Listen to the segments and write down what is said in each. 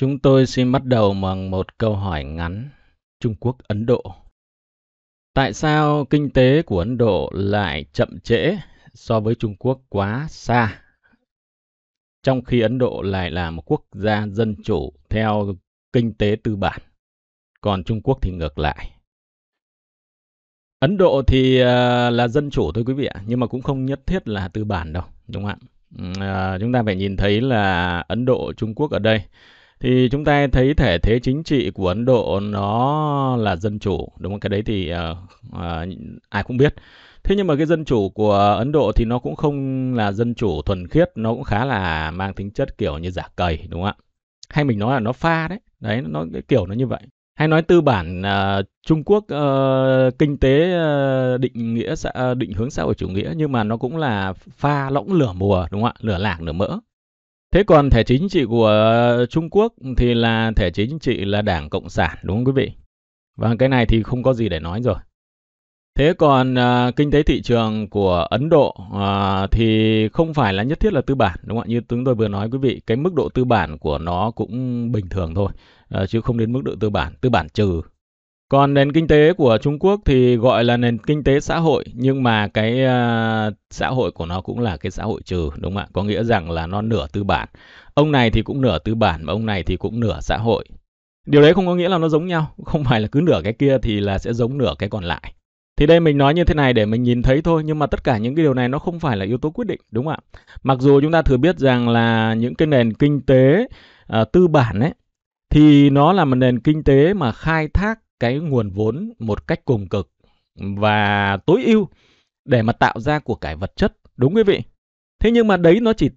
Chúng tôi xin bắt đầu bằng một câu hỏi ngắn. Trung Quốc-Ấn Độ Tại sao kinh tế của Ấn Độ lại chậm trễ so với Trung Quốc quá xa? Trong khi Ấn Độ lại là một quốc gia dân chủ theo kinh tế tư bản, còn Trung Quốc thì ngược lại. Ấn Độ thì à, là dân chủ thôi quý vị ạ, nhưng mà cũng không nhất thiết là tư bản đâu, đúng không ạ? À, chúng ta phải nhìn thấy là Ấn Độ, Trung Quốc ở đây thì chúng ta thấy thể thế chính trị của Ấn Độ nó là dân chủ đúng không cái đấy thì uh, uh, ai cũng biết thế nhưng mà cái dân chủ của Ấn Độ thì nó cũng không là dân chủ thuần khiết nó cũng khá là mang tính chất kiểu như giả cầy đúng không ạ hay mình nói là nó pha đấy đấy nó cái kiểu nó như vậy hay nói tư bản uh, Trung Quốc uh, kinh tế uh, định nghĩa uh, định hướng xã hội chủ nghĩa nhưng mà nó cũng là pha lõng lửa mùa đúng không ạ lửa lạc lửa mỡ Thế còn thể chính trị của Trung Quốc thì là thể chính trị là Đảng Cộng sản đúng không quý vị? Và cái này thì không có gì để nói rồi. Thế còn à, kinh tế thị trường của Ấn Độ à, thì không phải là nhất thiết là tư bản đúng không ạ? Như chúng tôi vừa nói quý vị, cái mức độ tư bản của nó cũng bình thường thôi à, chứ không đến mức độ tư bản, tư bản trừ còn nền kinh tế của Trung Quốc thì gọi là nền kinh tế xã hội nhưng mà cái uh, xã hội của nó cũng là cái xã hội trừ đúng không ạ? Có nghĩa rằng là nó nửa tư bản. Ông này thì cũng nửa tư bản mà ông này thì cũng nửa xã hội. Điều đấy không có nghĩa là nó giống nhau, không phải là cứ nửa cái kia thì là sẽ giống nửa cái còn lại. Thì đây mình nói như thế này để mình nhìn thấy thôi nhưng mà tất cả những cái điều này nó không phải là yếu tố quyết định đúng không ạ? Mặc dù chúng ta thừa biết rằng là những cái nền kinh tế uh, tư bản ấy thì nó là một nền kinh tế mà khai thác cái nguồn vốn một cách cùng cực và tối ưu để mà tạo ra của cải vật chất đúng quý vị thế nhưng mà đấy nó chỉ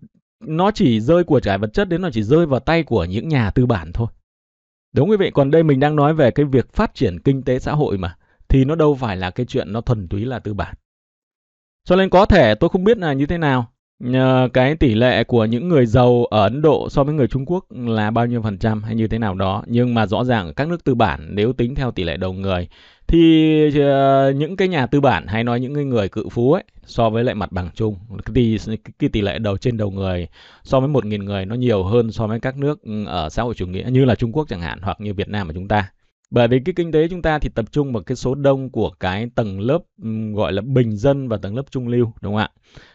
nó chỉ rơi của cải vật chất đến nó chỉ rơi vào tay của những nhà tư bản thôi đúng quý vị còn đây mình đang nói về cái việc phát triển kinh tế xã hội mà thì nó đâu phải là cái chuyện nó thuần túy là tư bản cho nên có thể tôi không biết là như thế nào Ờ, cái tỷ lệ của những người giàu ở Ấn Độ so với người Trung Quốc là bao nhiêu phần trăm hay như thế nào đó nhưng mà rõ ràng các nước tư bản nếu tính theo tỷ lệ đầu người thì ờ, những cái nhà tư bản hay nói những người cự phú ấy so với lại mặt bằng chung thì cái tỷ lệ đầu trên đầu người so với một nghìn người nó nhiều hơn so với các nước ừ, ở xã hội chủ nghĩa như là Trung Quốc chẳng hạn hoặc như Việt Nam của chúng ta bởi vì cái kinh tế chúng ta thì tập trung vào cái số đông của cái tầng lớp ừ, gọi là bình dân và tầng lớp trung lưu đúng không ạ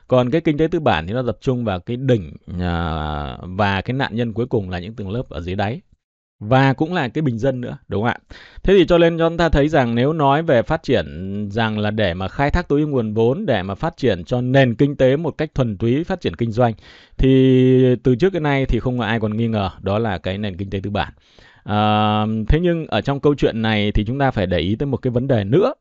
còn cái kinh tế tư bản thì nó tập trung vào cái đỉnh à, và cái nạn nhân cuối cùng là những tầng lớp ở dưới đáy và cũng là cái bình dân nữa đúng không ạ thế thì cho nên chúng ta thấy rằng nếu nói về phát triển rằng là để mà khai thác tối ưu nguồn vốn để mà phát triển cho nền kinh tế một cách thuần túy phát triển kinh doanh thì từ trước đến nay thì không ai còn nghi ngờ đó là cái nền kinh tế tư bản à, thế nhưng ở trong câu chuyện này thì chúng ta phải để ý tới một cái vấn đề nữa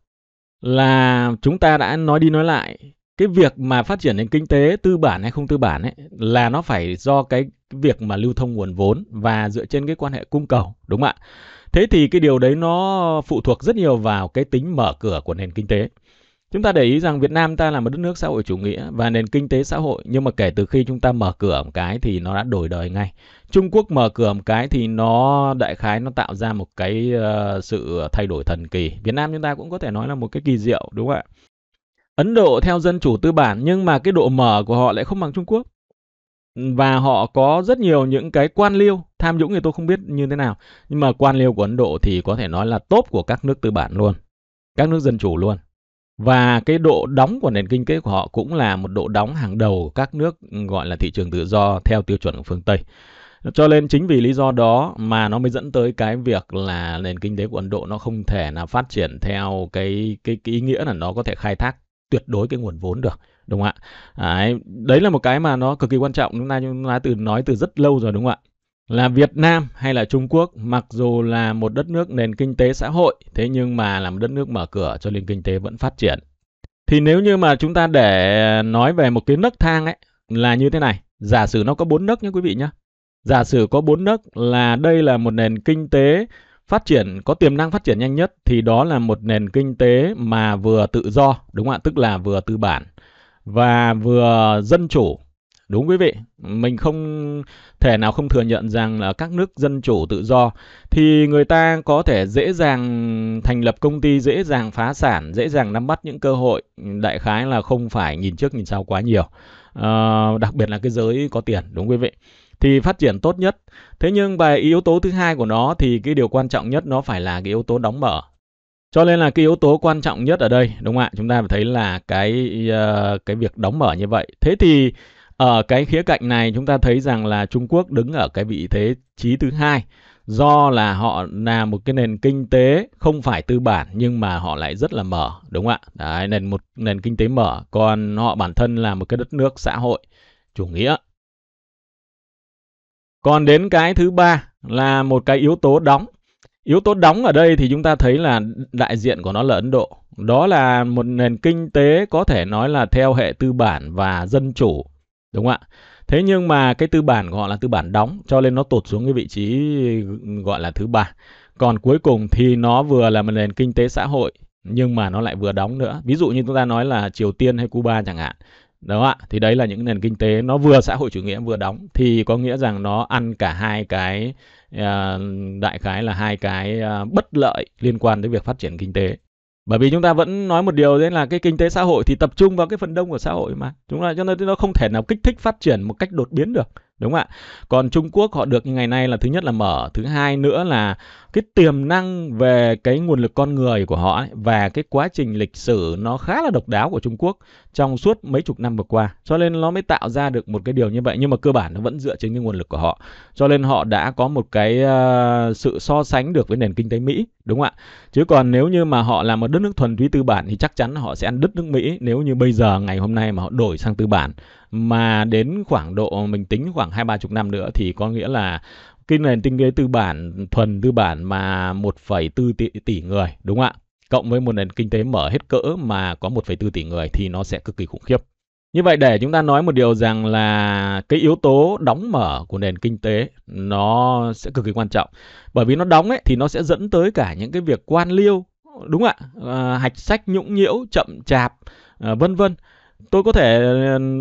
là chúng ta đã nói đi nói lại cái việc mà phát triển nền kinh tế tư bản hay không tư bản ấy là nó phải do cái việc mà lưu thông nguồn vốn và dựa trên cái quan hệ cung cầu đúng không ạ thế thì cái điều đấy nó phụ thuộc rất nhiều vào cái tính mở cửa của nền kinh tế chúng ta để ý rằng Việt Nam ta là một đất nước xã hội chủ nghĩa và nền kinh tế xã hội nhưng mà kể từ khi chúng ta mở cửa một cái thì nó đã đổi đời ngay Trung Quốc mở cửa một cái thì nó đại khái nó tạo ra một cái ờ, sự thay đổi thần kỳ Việt Nam chúng ta cũng có thể nói là một cái kỳ diệu đúng không ạ Ấn Độ theo dân chủ tư bản nhưng mà cái độ mở của họ lại không bằng Trung Quốc. Và họ có rất nhiều những cái quan liêu, tham nhũng thì tôi không biết như thế nào. Nhưng mà quan liêu của Ấn Độ thì có thể nói là top của các nước tư bản luôn. Các nước dân chủ luôn. Và cái độ đóng của nền kinh tế của họ cũng là một độ đóng hàng đầu của các nước ừ, gọi là thị trường tự do theo tiêu chuẩn của phương Tây. Cho nên chính vì lý do đó mà nó mới dẫn tới cái việc là nền kinh tế của Ấn Độ nó không thể là phát triển theo cái cái, cái ý nghĩa là nó có thể khai thác tuyệt đối cái nguồn vốn được đúng không ạ đấy, đấy là một cái mà nó cực kỳ quan trọng chúng ta chúng ta từ nói từ rất lâu rồi đúng không ạ là Việt Nam hay là Trung Quốc mặc dù là một đất nước nền kinh tế xã hội thế nhưng mà là một đất nước mở cửa cho nên kinh tế vẫn phát triển thì nếu như mà chúng ta để nói về một cái nấc thang ấy là như thế này giả sử nó có bốn nấc nhé quý vị nhé giả sử có bốn nấc là đây là một nền kinh tế phát triển có tiềm năng phát triển nhanh nhất thì đó là một nền kinh tế mà vừa tự do đúng không ạ tức là vừa tư bản và vừa dân chủ đúng quý vị mình không thể nào không thừa nhận rằng là các nước dân chủ tự do thì người ta có thể dễ dàng thành lập công ty dễ dàng phá sản dễ dàng nắm bắt những cơ hội đại khái là không phải nhìn trước nhìn sau quá nhiều à, đặc biệt là cái giới có tiền đúng quý vị thì phát triển tốt nhất. Thế nhưng về yếu tố thứ hai của nó thì cái điều quan trọng nhất nó phải là cái yếu tố đóng mở. Cho nên là cái yếu tố quan trọng nhất ở đây đúng không ạ? Chúng ta phải thấy là cái ờ, cái việc đóng mở như vậy. Thế thì ở ờ, cái khía cạnh này chúng ta thấy rằng là Trung Quốc đứng ở cái vị thế trí thứ hai do là họ là một cái nền kinh tế không phải tư bản nhưng mà họ lại rất là mở đúng không ạ? Đấy, nền một nền kinh tế mở còn họ bản thân là một cái đất nước xã hội chủ nghĩa còn đến cái thứ ba là một cái yếu tố đóng. Yếu tố đóng ở đây thì chúng ta thấy là đại diện của nó là Ấn Độ. Đó là một nền kinh tế có thể nói là theo hệ tư bản và dân chủ. Đúng không ạ? Thế nhưng mà cái tư bản của họ là tư bản đóng cho nên nó tụt xuống cái vị trí gọi là thứ ba. Còn cuối cùng thì nó vừa là một nền kinh tế xã hội nhưng mà nó lại vừa đóng nữa. Ví dụ như chúng ta nói là Triều Tiên hay Cuba chẳng hạn đúng không ạ thì đấy là những nền kinh tế nó vừa xã hội chủ nghĩa vừa đóng thì có nghĩa rằng nó ăn cả hai cái ờ, đại khái là hai cái ờ, bất lợi liên quan đến việc phát triển kinh tế bởi vì chúng ta vẫn nói một điều đấy là cái kinh tế xã hội thì tập trung vào cái phần đông của xã hội mà chúng ta cho nên nó không thể nào kích thích phát triển một cách đột biến được đúng không ạ còn trung quốc họ được như ngày nay là thứ nhất là mở thứ hai nữa là cái tiềm năng về cái nguồn lực con người của họ ấy, và cái quá trình lịch sử nó khá là độc đáo của trung quốc trong suốt mấy chục năm vừa qua cho nên nó mới tạo ra được một cái điều như vậy nhưng mà cơ bản nó vẫn dựa trên cái nguồn lực của họ cho nên họ đã có một cái uh, sự so sánh được với nền kinh tế mỹ đúng không ạ chứ còn nếu như mà họ là một đất nước thuần túy tư bản thì chắc chắn họ sẽ ăn đứt nước mỹ nếu như bây giờ ngày hôm nay mà họ đổi sang tư bản mà đến khoảng độ mình tính khoảng hai ba chục năm nữa thì có nghĩa là cái nền kinh tế tư bản thuần tư bản mà 1,4 tỷ, tỷ người đúng không ạ cộng với một nền kinh tế mở hết cỡ mà có 1,4 tỷ người thì nó sẽ cực kỳ khủng khiếp như vậy để chúng ta nói một điều rằng là cái yếu tố đóng mở của nền kinh tế nó sẽ cực kỳ quan trọng. Bởi vì nó đóng ấy thì nó sẽ dẫn tới cả những cái việc quan liêu, đúng ạ, à, hạch sách nhũng nhiễu, chậm chạp, à, vân vân tôi có thể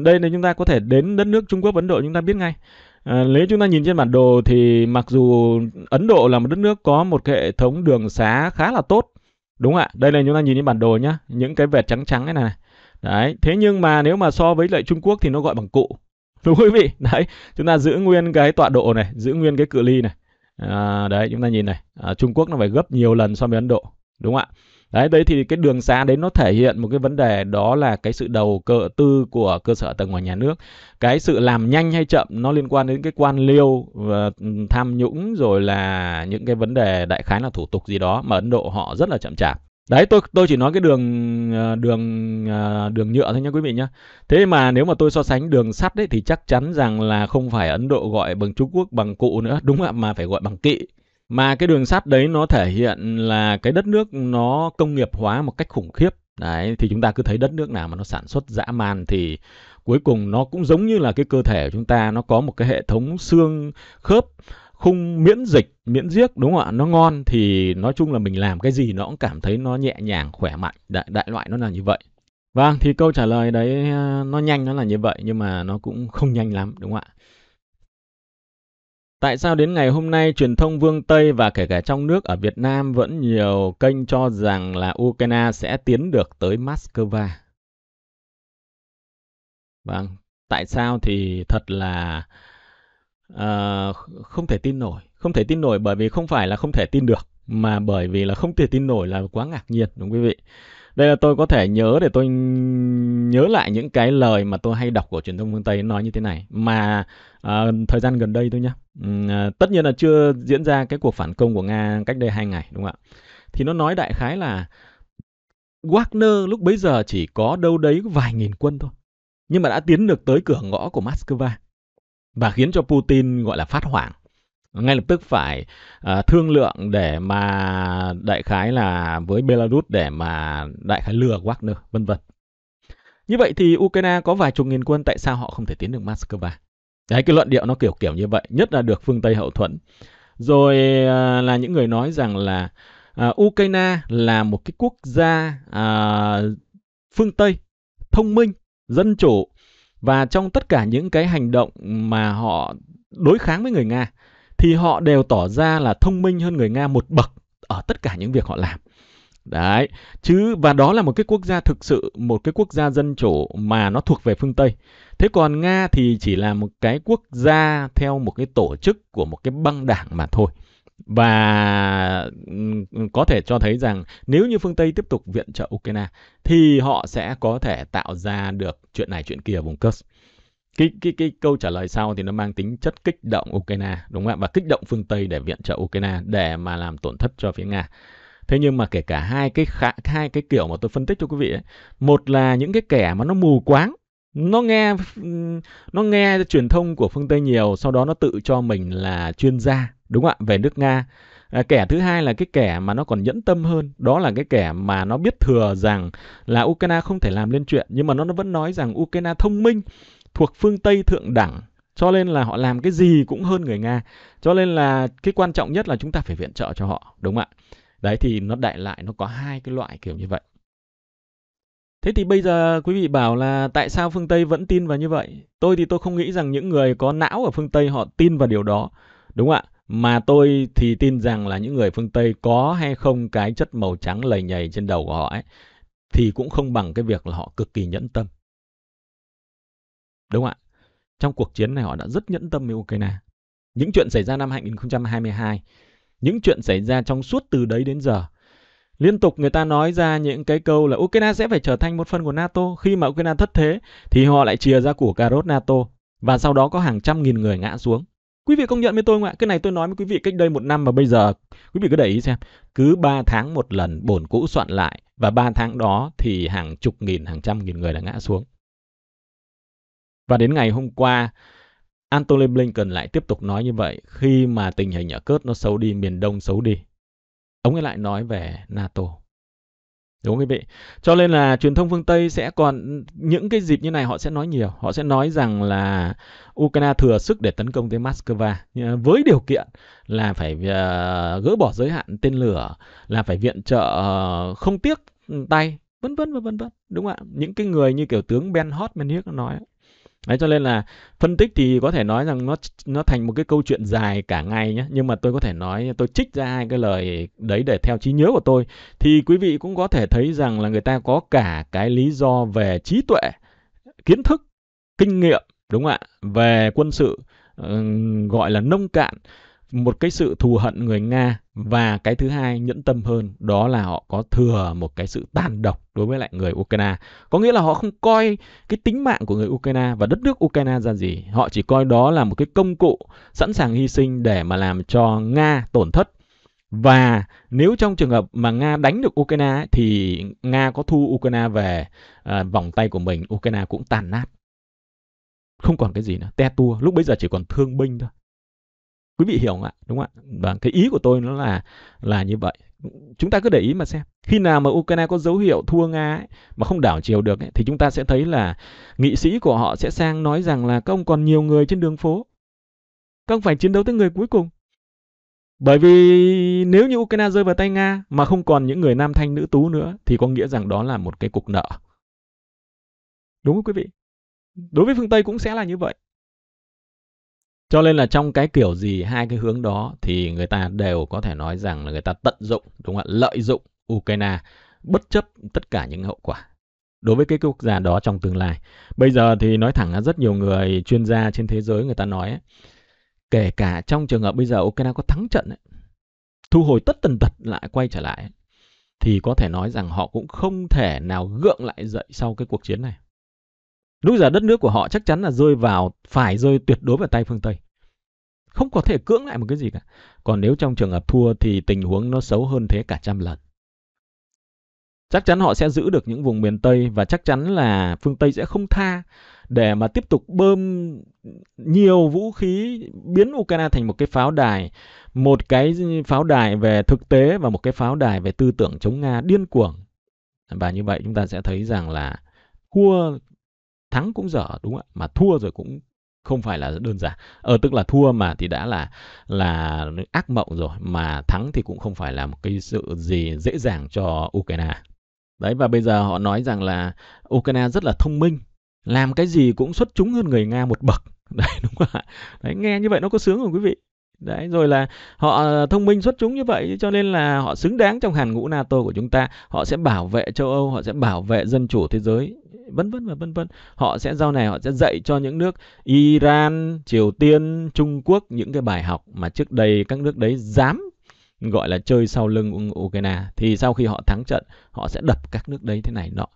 đây là chúng ta có thể đến đất nước Trung Quốc Ấn Độ chúng ta biết ngay à, nếu chúng ta nhìn trên bản đồ thì mặc dù Ấn Độ là một đất nước có một hệ thống đường xá khá là tốt đúng ạ đây là chúng ta nhìn trên bản đồ nhá những cái vệt trắng trắng thế này, này đấy thế nhưng mà nếu mà so với lại Trung Quốc thì nó gọi bằng cụ đúng quý vị đấy chúng ta giữ nguyên cái tọa độ này giữ nguyên cái cự ly này à, đấy chúng ta nhìn này à, Trung Quốc nó phải gấp nhiều lần so với Ấn Độ đúng không ạ đấy đấy thì cái đường xá đấy nó thể hiện một cái vấn đề đó là cái sự đầu cơ tư của cơ sở tầng ngoài nhà nước cái sự làm nhanh hay chậm nó liên quan đến cái quan liêu và ờ, tham nhũng rồi là những cái vấn đề đại khái là thủ tục gì đó mà ấn độ họ rất là chậm chạp đấy tôi tôi chỉ nói cái đường ờ, đường ờ, đường nhựa thôi nha quý vị nhá thế mà nếu mà tôi so sánh đường sắt đấy thì chắc chắn rằng là không phải ấn độ gọi bằng trung quốc bằng cụ nữa đúng ạ mà phải gọi bằng kỵ mà cái đường sắt đấy nó thể hiện là cái đất nước nó công nghiệp hóa một cách khủng khiếp. Đấy, thì chúng ta cứ thấy đất nước nào mà nó sản xuất dã man thì cuối cùng nó cũng giống như là cái cơ thể của chúng ta nó có một cái hệ thống xương khớp khung miễn dịch miễn giếc đúng không ạ nó ngon thì nói chung là mình làm cái gì nó cũng cảm thấy nó nhẹ nhàng khỏe mạnh đại, đại loại nó là như vậy vâng thì câu trả lời đấy ờ, nó nhanh nó là như vậy nhưng mà nó cũng không nhanh lắm đúng không ạ Tại sao đến ngày hôm nay truyền thông phương Tây và kể cả trong nước ở Việt Nam vẫn nhiều kênh cho rằng là Ukraine sẽ tiến được tới Moscow? Vâng, tại sao thì thật là uh, không thể tin nổi. Không thể tin nổi bởi vì không phải là không thể tin được, mà bởi vì là không thể tin nổi là quá ngạc nhiên, đúng không quý vị? đây là tôi có thể nhớ để tôi nhớ lại những cái lời mà tôi hay đọc của truyền thông phương tây nói như thế này mà à, thời gian gần đây thôi nhá ừ, à, tất nhiên là chưa diễn ra cái cuộc phản công của nga cách đây hai ngày đúng không ạ thì nó nói đại khái là wagner lúc bấy giờ chỉ có đâu đấy vài nghìn quân thôi nhưng mà đã tiến được tới cửa ngõ của moscow và khiến cho putin gọi là phát hoảng ngay lập tức phải uh, thương lượng để mà đại khái là với Belarus để mà đại khái lừa Wagner vân vân. Như vậy thì Ukraine có vài chục nghìn quân tại sao họ không thể tiến được Moscow? Đấy cái luận điệu nó kiểu kiểu như vậy, nhất là được phương Tây hậu thuẫn. Rồi uh, là những người nói rằng là uh, Ukraine là một cái quốc gia uh, phương Tây thông minh, dân chủ và trong tất cả những cái hành động mà họ đối kháng với người Nga thì họ đều tỏ ra là thông minh hơn người Nga một bậc ở tất cả những việc họ làm. Đấy, chứ và đó là một cái quốc gia thực sự, một cái quốc gia dân chủ mà nó thuộc về phương Tây. Thế còn Nga thì chỉ là một cái quốc gia theo một cái tổ chức của một cái băng đảng mà thôi. Và có thể cho thấy rằng nếu như phương Tây tiếp tục viện trợ Ukraine thì họ sẽ có thể tạo ra được chuyện này chuyện kia vùng Kursk cái cái cái câu trả lời sau thì nó mang tính chất kích động Ukraine đúng không ạ và kích động phương Tây để viện trợ Ukraine để mà làm tổn thất cho phía Nga. Thế nhưng mà kể cả hai cái khả, hai cái kiểu mà tôi phân tích cho quý vị ấy, một là những cái kẻ mà nó mù quáng nó nghe nó nghe truyền thông của phương Tây nhiều sau đó nó tự cho mình là chuyên gia đúng không ạ về nước Nga à, kẻ thứ hai là cái kẻ mà nó còn nhẫn tâm hơn đó là cái kẻ mà nó biết thừa rằng là Ukraine không thể làm lên chuyện nhưng mà nó, nó vẫn nói rằng Ukraine thông minh thuộc phương Tây thượng đẳng cho nên là họ làm cái gì cũng hơn người Nga cho nên là cái quan trọng nhất là chúng ta phải viện trợ cho họ đúng không ạ đấy thì nó đại lại nó có hai cái loại kiểu như vậy Thế thì bây giờ quý vị bảo là tại sao phương Tây vẫn tin vào như vậy? Tôi thì tôi không nghĩ rằng những người có não ở phương Tây họ tin vào điều đó. Đúng ạ? Mà tôi thì tin rằng là những người phương Tây có hay không cái chất màu trắng lầy nhầy trên đầu của họ ấy thì cũng không bằng cái việc là họ cực kỳ nhẫn tâm. Đúng không ạ? Trong cuộc chiến này họ đã rất nhẫn tâm với Ukraine. Những chuyện xảy ra năm 2022, những chuyện xảy ra trong suốt từ đấy đến giờ, liên tục người ta nói ra những cái câu là Ukraine sẽ phải trở thành một phần của NATO. Khi mà Ukraine thất thế thì họ lại chia ra của cà rốt NATO và sau đó có hàng trăm nghìn người ngã xuống. Quý vị công nhận với tôi không ạ? Cái này tôi nói với quý vị cách đây một năm mà bây giờ quý vị cứ để ý xem. Cứ 3 tháng một lần bổn cũ soạn lại và 3 tháng đó thì hàng chục nghìn, hàng trăm nghìn người đã ngã xuống. Và đến ngày hôm qua, Antony Blinken lại tiếp tục nói như vậy khi mà tình hình ở Cớt nó xấu đi, miền Đông xấu đi. Ông ấy lại nói về NATO. Đúng không quý vị? Cho nên là truyền thông phương Tây sẽ còn những cái dịp như này họ sẽ nói nhiều. Họ sẽ nói rằng là Ukraine thừa sức để tấn công tới Moscow với điều kiện là phải ờ, gỡ bỏ giới hạn tên lửa, là phải viện trợ ờ, không tiếc tay, vân vân và vân vân. Đúng không ạ? Những cái người như kiểu tướng Ben Hotmanik nói Đấy cho nên là phân tích thì có thể nói rằng nó nó thành một cái câu chuyện dài cả ngày nhé, nhưng mà tôi có thể nói tôi trích ra hai cái lời đấy để theo trí nhớ của tôi thì quý vị cũng có thể thấy rằng là người ta có cả cái lý do về trí tuệ, kiến thức, kinh nghiệm đúng không ạ? Về quân sự gọi là nông cạn một cái sự thù hận người Nga và cái thứ hai nhẫn tâm hơn đó là họ có thừa một cái sự tàn độc đối với lại người Ukraine. Có nghĩa là họ không coi cái tính mạng của người Ukraine và đất nước Ukraine ra gì. Họ chỉ coi đó là một cái công cụ sẵn sàng hy sinh để mà làm cho Nga tổn thất. Và nếu trong trường hợp mà Nga đánh được Ukraine thì Nga có thu Ukraine về à, vòng tay của mình, Ukraine cũng tàn nát. Không còn cái gì nữa, te tua, lúc bây giờ chỉ còn thương binh thôi quý vị hiểu không ạ đúng không ạ và cái ý của tôi nó là là như vậy chúng ta cứ để ý mà xem khi nào mà Ukraine có dấu hiệu thua Nga ấy, mà không đảo chiều được ấy, thì chúng ta sẽ thấy là nghị sĩ của họ sẽ sang nói rằng là các ông còn nhiều người trên đường phố các ông phải chiến đấu tới người cuối cùng bởi vì nếu như Ukraine rơi vào tay Nga mà không còn những người nam thanh nữ tú nữa thì có nghĩa rằng đó là một cái cục nợ đúng không quý vị đối với phương Tây cũng sẽ là như vậy cho nên là trong cái kiểu gì hai cái hướng đó thì người ta đều có thể nói rằng là người ta tận dụng, đúng không ạ? Lợi dụng Ukraine bất chấp tất cả những hậu quả đối với cái quốc gia đó trong tương lai. Bây giờ thì nói thẳng là rất nhiều người chuyên gia trên thế giới người ta nói ấy, kể cả trong trường hợp bây giờ Ukraine có thắng trận ấy, thu hồi tất tần tật lại quay trở lại thì có thể nói rằng họ cũng không thể nào gượng lại dậy sau cái cuộc chiến này. Lúc giờ đất nước của họ chắc chắn là rơi vào, phải rơi tuyệt đối vào tay phương Tây. Không có thể cưỡng lại một cái gì cả. Còn nếu trong trường hợp thua thì tình huống nó xấu hơn thế cả trăm lần. Chắc chắn họ sẽ giữ được những vùng miền Tây và chắc chắn là phương Tây sẽ không tha để mà tiếp tục bơm nhiều vũ khí biến Ukraine thành một cái pháo đài, một cái pháo đài về thực tế và một cái pháo đài về tư tưởng chống Nga điên cuồng. Và như vậy chúng ta sẽ thấy rằng là cua thắng cũng dở đúng không ạ mà thua rồi cũng không phải là đơn giản ờ tức là thua mà thì đã là là ác mộng rồi mà thắng thì cũng không phải là một cái sự gì dễ dàng cho Ukraine đấy và bây giờ họ nói rằng là Ukraine rất là thông minh làm cái gì cũng xuất chúng hơn người Nga một bậc đấy đúng không ạ đấy nghe như vậy nó có sướng không quý vị Đấy, rồi là họ ờ, thông minh xuất chúng như vậy cho nên là họ xứng đáng trong hàng ngũ NATO của chúng ta. Họ sẽ bảo vệ châu Âu, họ sẽ bảo vệ dân chủ thế giới, vân vân và vân vân. Họ sẽ sau này họ sẽ dạy cho những nước Iran, Triều Tiên, Trung Quốc những cái bài học mà trước đây các nước đấy dám gọi là chơi sau lưng Ukraine thì sau khi họ thắng trận họ sẽ đập các nước đấy thế này nọ.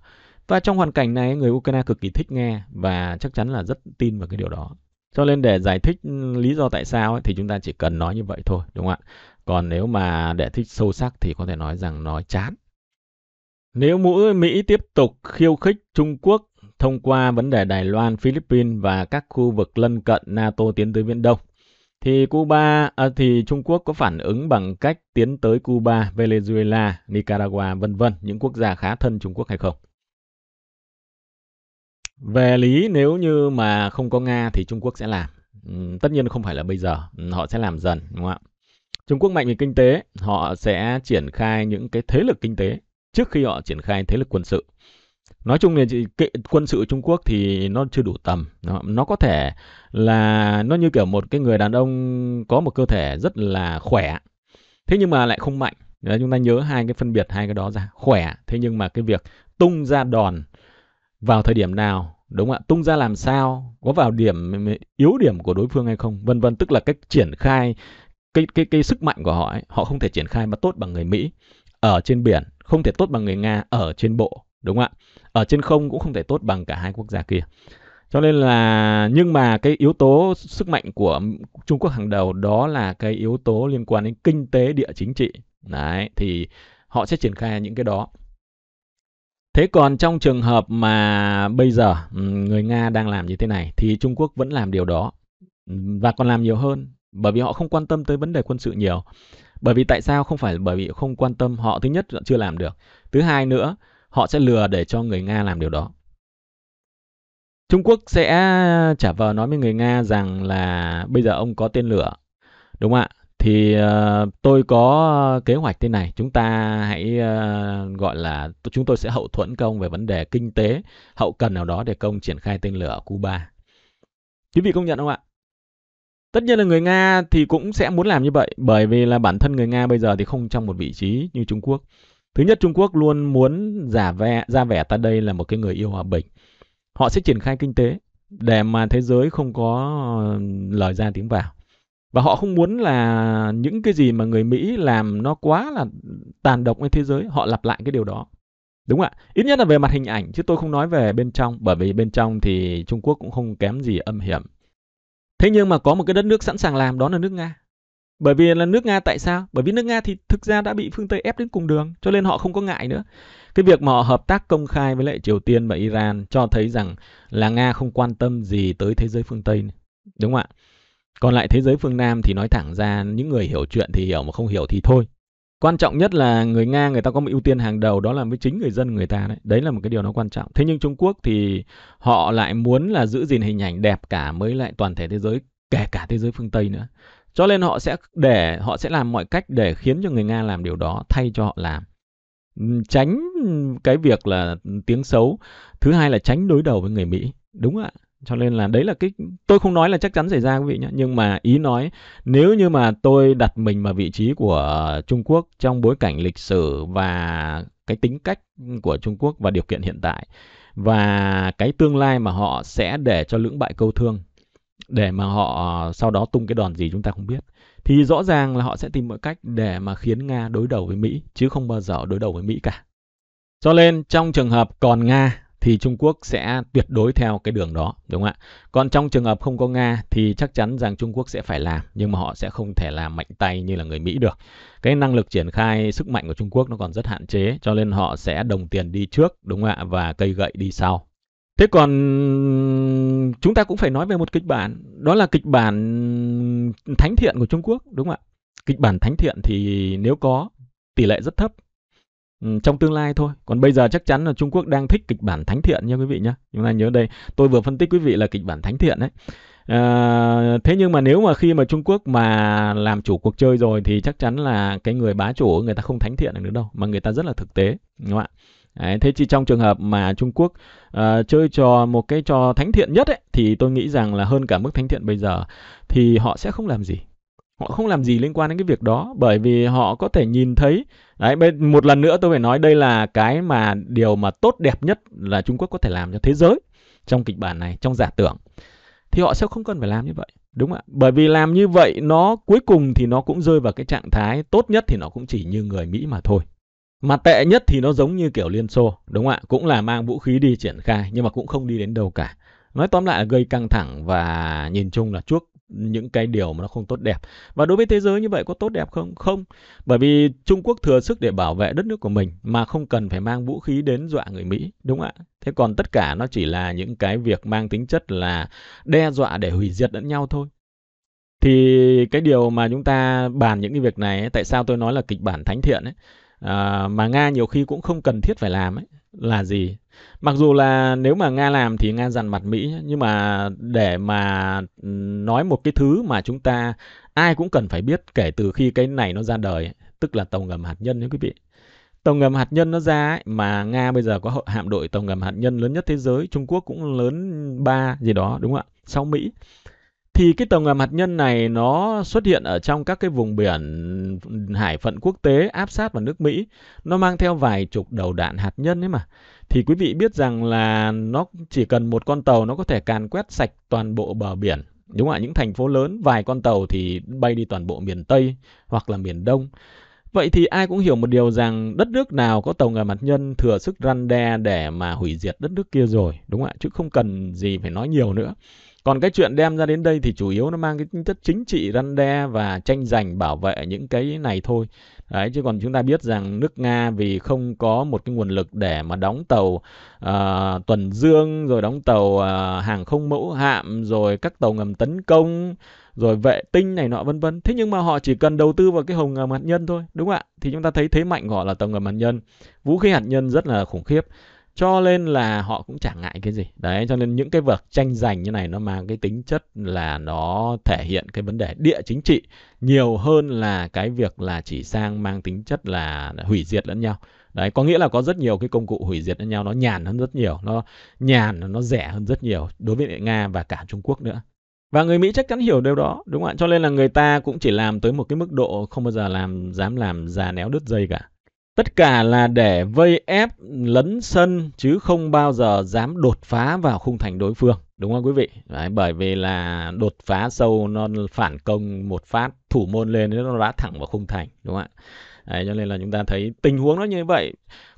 Và trong hoàn cảnh này người Ukraine cực kỳ thích nghe và chắc chắn là rất tin vào cái điều đó. Cho nên để giải thích ừ, lý do tại sao ấy, thì chúng ta chỉ cần nói như vậy thôi, đúng không ạ? Còn nếu mà để thích sâu sắc thì có thể nói rằng nói chán. Nếu mũi Mỹ tiếp tục khiêu khích Trung Quốc thông qua vấn đề Đài Loan, Philippines và các khu vực lân cận NATO tiến tới Viễn Đông, thì Cuba à, thì Trung Quốc có phản ứng bằng cách tiến tới Cuba, Venezuela, Nicaragua vân vân những quốc gia khá thân Trung Quốc hay không? Về lý nếu như mà không có Nga thì Trung Quốc sẽ làm. Ừ, tất nhiên không phải là bây giờ, ừ, họ sẽ làm dần đúng không ạ? Trung Quốc mạnh về kinh tế, họ sẽ triển khai những cái thế lực kinh tế trước khi họ triển khai thế lực quân sự. Nói chung là quân sự Trung Quốc thì nó chưa đủ tầm. Nó, có thể là nó như kiểu một cái người đàn ông có một cơ thể rất là khỏe. Thế nhưng mà lại không mạnh. chúng ta nhớ hai cái phân biệt hai cái đó ra. Khỏe, thế nhưng mà cái việc tung ra đòn vào thời điểm nào đúng không ạ tung ra làm sao có vào điểm yếu điểm của đối phương hay không vân vân tức là cách triển khai cái cái cái sức mạnh của họ ấy, họ không thể triển khai mà tốt bằng người Mỹ ở trên biển không thể tốt bằng người Nga ở trên bộ đúng không ạ ở trên không cũng không thể tốt bằng cả hai quốc gia kia cho nên là nhưng mà cái yếu tố sức mạnh của Trung Quốc hàng đầu đó là cái yếu tố liên quan đến kinh tế địa chính trị đấy thì họ sẽ triển khai những cái đó Thế còn trong trường hợp mà bây giờ ừ, người Nga đang làm như thế này thì Trung Quốc vẫn làm điều đó ừ, và còn làm nhiều hơn bởi vì họ không quan tâm tới vấn đề quân sự nhiều. Bởi vì tại sao không phải bởi vì không quan tâm họ thứ nhất họ chưa làm được, thứ hai nữa họ sẽ lừa để cho người Nga làm điều đó. Trung Quốc sẽ trả vờ nói với người Nga rằng là bây giờ ông có tên lửa, đúng không ạ? thì uh, tôi có ờ, kế hoạch thế này chúng ta hãy uh, gọi là chúng tôi sẽ hậu thuẫn công về vấn đề kinh tế hậu cần nào đó để công triển khai tên lửa ở cuba quý vị công nhận không ạ tất nhiên là người nga thì cũng sẽ muốn làm như vậy bởi vì là bản thân người nga bây giờ thì không trong một vị trí như trung quốc thứ nhất trung quốc luôn muốn giả vẻ ra vẻ ta đây là một cái người yêu hòa bình họ sẽ triển khai kinh tế để mà thế giới không có lời ra tiếng vào và họ không muốn là những cái gì mà người Mỹ làm nó quá là tàn độc với thế giới họ lặp lại cái điều đó đúng ạ ít nhất là về mặt hình ảnh chứ tôi không nói về bên trong bởi vì bên trong thì Trung Quốc cũng không kém gì âm hiểm thế nhưng mà có một cái đất nước sẵn sàng làm đó là nước Nga bởi vì là nước Nga tại sao? Bởi vì nước Nga thì thực ra đã bị phương Tây ép đến cùng đường, cho nên họ không có ngại nữa. Cái việc mà họ hợp tác công khai với lại Triều Tiên và Iran cho thấy rằng là Nga không quan tâm gì tới thế giới phương Tây. Đúng không ạ? Còn lại thế giới phương Nam thì nói thẳng ra những người hiểu chuyện thì hiểu mà không hiểu thì thôi. Quan trọng nhất là người Nga người ta có một ưu tiên hàng đầu đó là với chính người dân người ta đấy. Đấy là một cái điều nó quan trọng. Thế nhưng Trung Quốc thì họ lại muốn là giữ gìn hình ảnh đẹp cả mới lại toàn thể thế giới, kể cả thế giới phương Tây nữa. Cho nên họ sẽ để họ sẽ làm mọi cách để khiến cho người Nga làm điều đó thay cho họ làm. Tránh cái việc là tiếng xấu, thứ hai là tránh đối đầu với người Mỹ. Đúng ạ cho nên là đấy là cái tôi không nói là chắc chắn xảy ra quý vị nhé nhưng mà ý nói nếu như mà tôi đặt mình vào vị trí của Trung Quốc trong bối cảnh lịch sử và cái tính cách của Trung Quốc và điều kiện hiện tại và cái tương lai mà họ sẽ để cho lưỡng bại câu thương để mà họ sau đó tung cái đòn gì chúng ta không biết thì rõ ràng là họ sẽ tìm mọi cách để mà khiến Nga đối đầu với Mỹ chứ không bao giờ đối đầu với Mỹ cả. Cho nên trong trường hợp còn Nga thì Trung Quốc sẽ tuyệt đối theo cái đường đó đúng không ạ? Còn trong trường hợp không có Nga thì chắc chắn rằng Trung Quốc sẽ phải làm nhưng mà họ sẽ không thể làm mạnh tay như là người Mỹ được. Cái năng lực triển khai sức mạnh của Trung Quốc nó còn rất hạn chế cho nên họ sẽ đồng tiền đi trước đúng không ạ và cây gậy đi sau. Thế còn chúng ta cũng phải nói về một kịch bản, đó là kịch bản thánh thiện của Trung Quốc đúng không ạ? Kịch bản thánh thiện thì nếu có tỷ lệ rất thấp Ừ, trong tương lai thôi. Còn bây giờ chắc chắn là Trung Quốc đang thích kịch bản thánh thiện nha quý vị nhé. Chúng ta nhớ đây, tôi vừa phân tích quý vị là kịch bản thánh thiện đấy. À, thế nhưng mà nếu mà khi mà Trung Quốc mà làm chủ cuộc chơi rồi thì chắc chắn là cái người bá chủ người ta không thánh thiện được nữa đâu, mà người ta rất là thực tế, đúng không ạ? Đấy, thế chỉ trong trường hợp mà Trung Quốc uh, chơi trò một cái trò thánh thiện nhất ấy, thì tôi nghĩ rằng là hơn cả mức thánh thiện bây giờ thì họ sẽ không làm gì. Họ không làm gì liên quan đến cái việc đó bởi vì họ có thể nhìn thấy Đấy, một lần nữa tôi phải nói đây là cái mà điều mà tốt đẹp nhất là Trung Quốc có thể làm cho thế giới trong kịch bản này, trong giả tưởng. Thì họ sẽ không cần phải làm như vậy. Đúng ạ. Bởi vì làm như vậy nó cuối cùng thì nó cũng rơi vào cái trạng thái tốt nhất thì nó cũng chỉ như người Mỹ mà thôi. Mà tệ nhất thì nó giống như kiểu Liên Xô, đúng không ạ? Cũng là mang vũ khí đi triển khai nhưng mà cũng không đi đến đâu cả. Nói tóm lại là gây căng thẳng và nhìn chung là chuốc những cái điều mà nó không tốt đẹp. Và đối với thế giới như vậy có tốt đẹp không? Không. Bởi vì Trung Quốc thừa sức để bảo vệ đất nước của mình mà không cần phải mang vũ khí đến dọa người Mỹ, đúng không ạ? Thế còn tất cả nó chỉ là những cái việc mang tính chất là đe dọa để hủy diệt lẫn nhau thôi. Thì cái điều mà chúng ta bàn những cái việc này tại sao tôi nói là kịch bản thánh thiện ấy à, mà Nga nhiều khi cũng không cần thiết phải làm ấy là gì? Mặc dù là nếu mà Nga làm thì Nga dằn mặt Mỹ nhưng mà để mà nói một cái thứ mà chúng ta ai cũng cần phải biết kể từ khi cái này nó ra đời tức là tàu ngầm hạt nhân nhé quý vị. Tàu ngầm hạt nhân nó ra ấy, mà Nga bây giờ có hạm đội tàu ngầm hạt nhân lớn nhất thế giới, Trung Quốc cũng lớn ba gì đó đúng không ạ? Sau Mỹ thì cái tàu ngầm hạt nhân này nó xuất hiện ở trong các cái vùng biển hải phận quốc tế áp sát vào nước Mỹ. Nó mang theo vài chục đầu đạn hạt nhân ấy mà. Thì quý vị biết rằng là nó chỉ cần một con tàu nó có thể càn quét sạch toàn bộ bờ biển. Đúng không ạ? Những thành phố lớn, vài con tàu thì bay đi toàn bộ miền Tây hoặc là miền Đông. Vậy thì ai cũng hiểu một điều rằng đất nước nào có tàu ngầm hạt nhân thừa sức răn đe để mà hủy diệt đất nước kia rồi, đúng không ạ? Chứ không cần gì phải nói nhiều nữa. Còn cái chuyện đem ra đến đây thì chủ yếu nó mang cái tính chất chính trị răn đe và tranh giành bảo vệ những cái này thôi. Đấy, chứ còn chúng ta biết rằng nước Nga vì không có một cái nguồn lực để mà đóng tàu uh, tuần dương, rồi đóng tàu uh, hàng không mẫu hạm, rồi các tàu ngầm tấn công, rồi vệ tinh này nọ vân vân thế nhưng mà họ chỉ cần đầu tư vào cái hồng ngầm hạt nhân thôi đúng không ạ thì chúng ta thấy thế mạnh của họ là tàu ngầm hạt nhân vũ khí hạt nhân rất là khủng khiếp cho nên là họ cũng chẳng ngại cái gì đấy cho nên những cái vật tranh giành như này nó mang cái tính chất là nó thể hiện cái vấn đề địa chính trị nhiều hơn là cái việc là chỉ sang mang tính chất là hủy diệt lẫn nhau đấy có nghĩa là có rất nhiều cái công cụ hủy diệt lẫn nhau nó nhàn hơn rất nhiều nó nhàn nó rẻ hơn rất nhiều đối với nga và cả trung quốc nữa và người Mỹ chắc chắn hiểu điều đó, đúng không ạ? Cho nên là người ta cũng chỉ làm tới một cái mức độ không bao giờ làm dám làm già néo đứt dây cả. Tất cả là để vây ép lấn sân chứ không bao giờ dám đột phá vào khung thành đối phương. Đúng không quý vị? Đấy, bởi vì là đột phá sâu nó phản công một phát thủ môn lên nó đã thẳng vào khung thành. Đúng không ạ? Đấy, cho nên là chúng ta thấy tình huống nó như vậy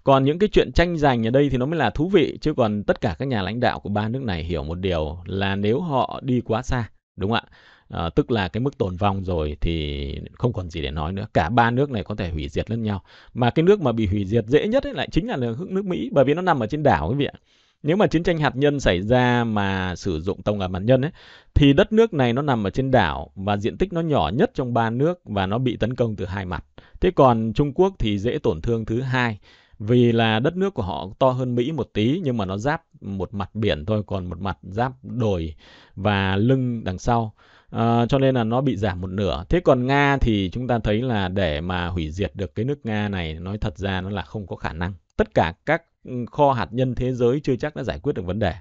còn những cái chuyện tranh giành ở đây thì nó mới là thú vị chứ còn tất cả các nhà lãnh đạo của ba nước này hiểu một điều là nếu họ đi quá xa đúng không ạ à, tức là cái mức tồn vong rồi thì không còn gì để nói nữa cả ba nước này có thể hủy diệt lẫn nhau mà cái nước mà bị hủy diệt dễ nhất ấy lại chính là nước Mỹ bởi vì nó nằm ở trên đảo quý vị ạ nếu mà chiến tranh hạt nhân xảy ra mà sử dụng tông ngầm hạt nhân ấy thì đất nước này nó nằm ở trên đảo và diện tích nó nhỏ nhất trong ba nước và nó bị tấn công từ hai mặt. Thế còn Trung Quốc thì dễ tổn thương thứ hai vì là đất nước của họ to hơn Mỹ một tí nhưng mà nó giáp một mặt biển thôi còn một mặt giáp đồi và lưng đằng sau à, cho nên là nó bị giảm một nửa thế còn Nga thì chúng ta thấy là để mà hủy diệt được cái nước Nga này nói thật ra nó là không có khả năng tất cả các kho hạt nhân thế giới chưa chắc đã giải quyết được vấn đề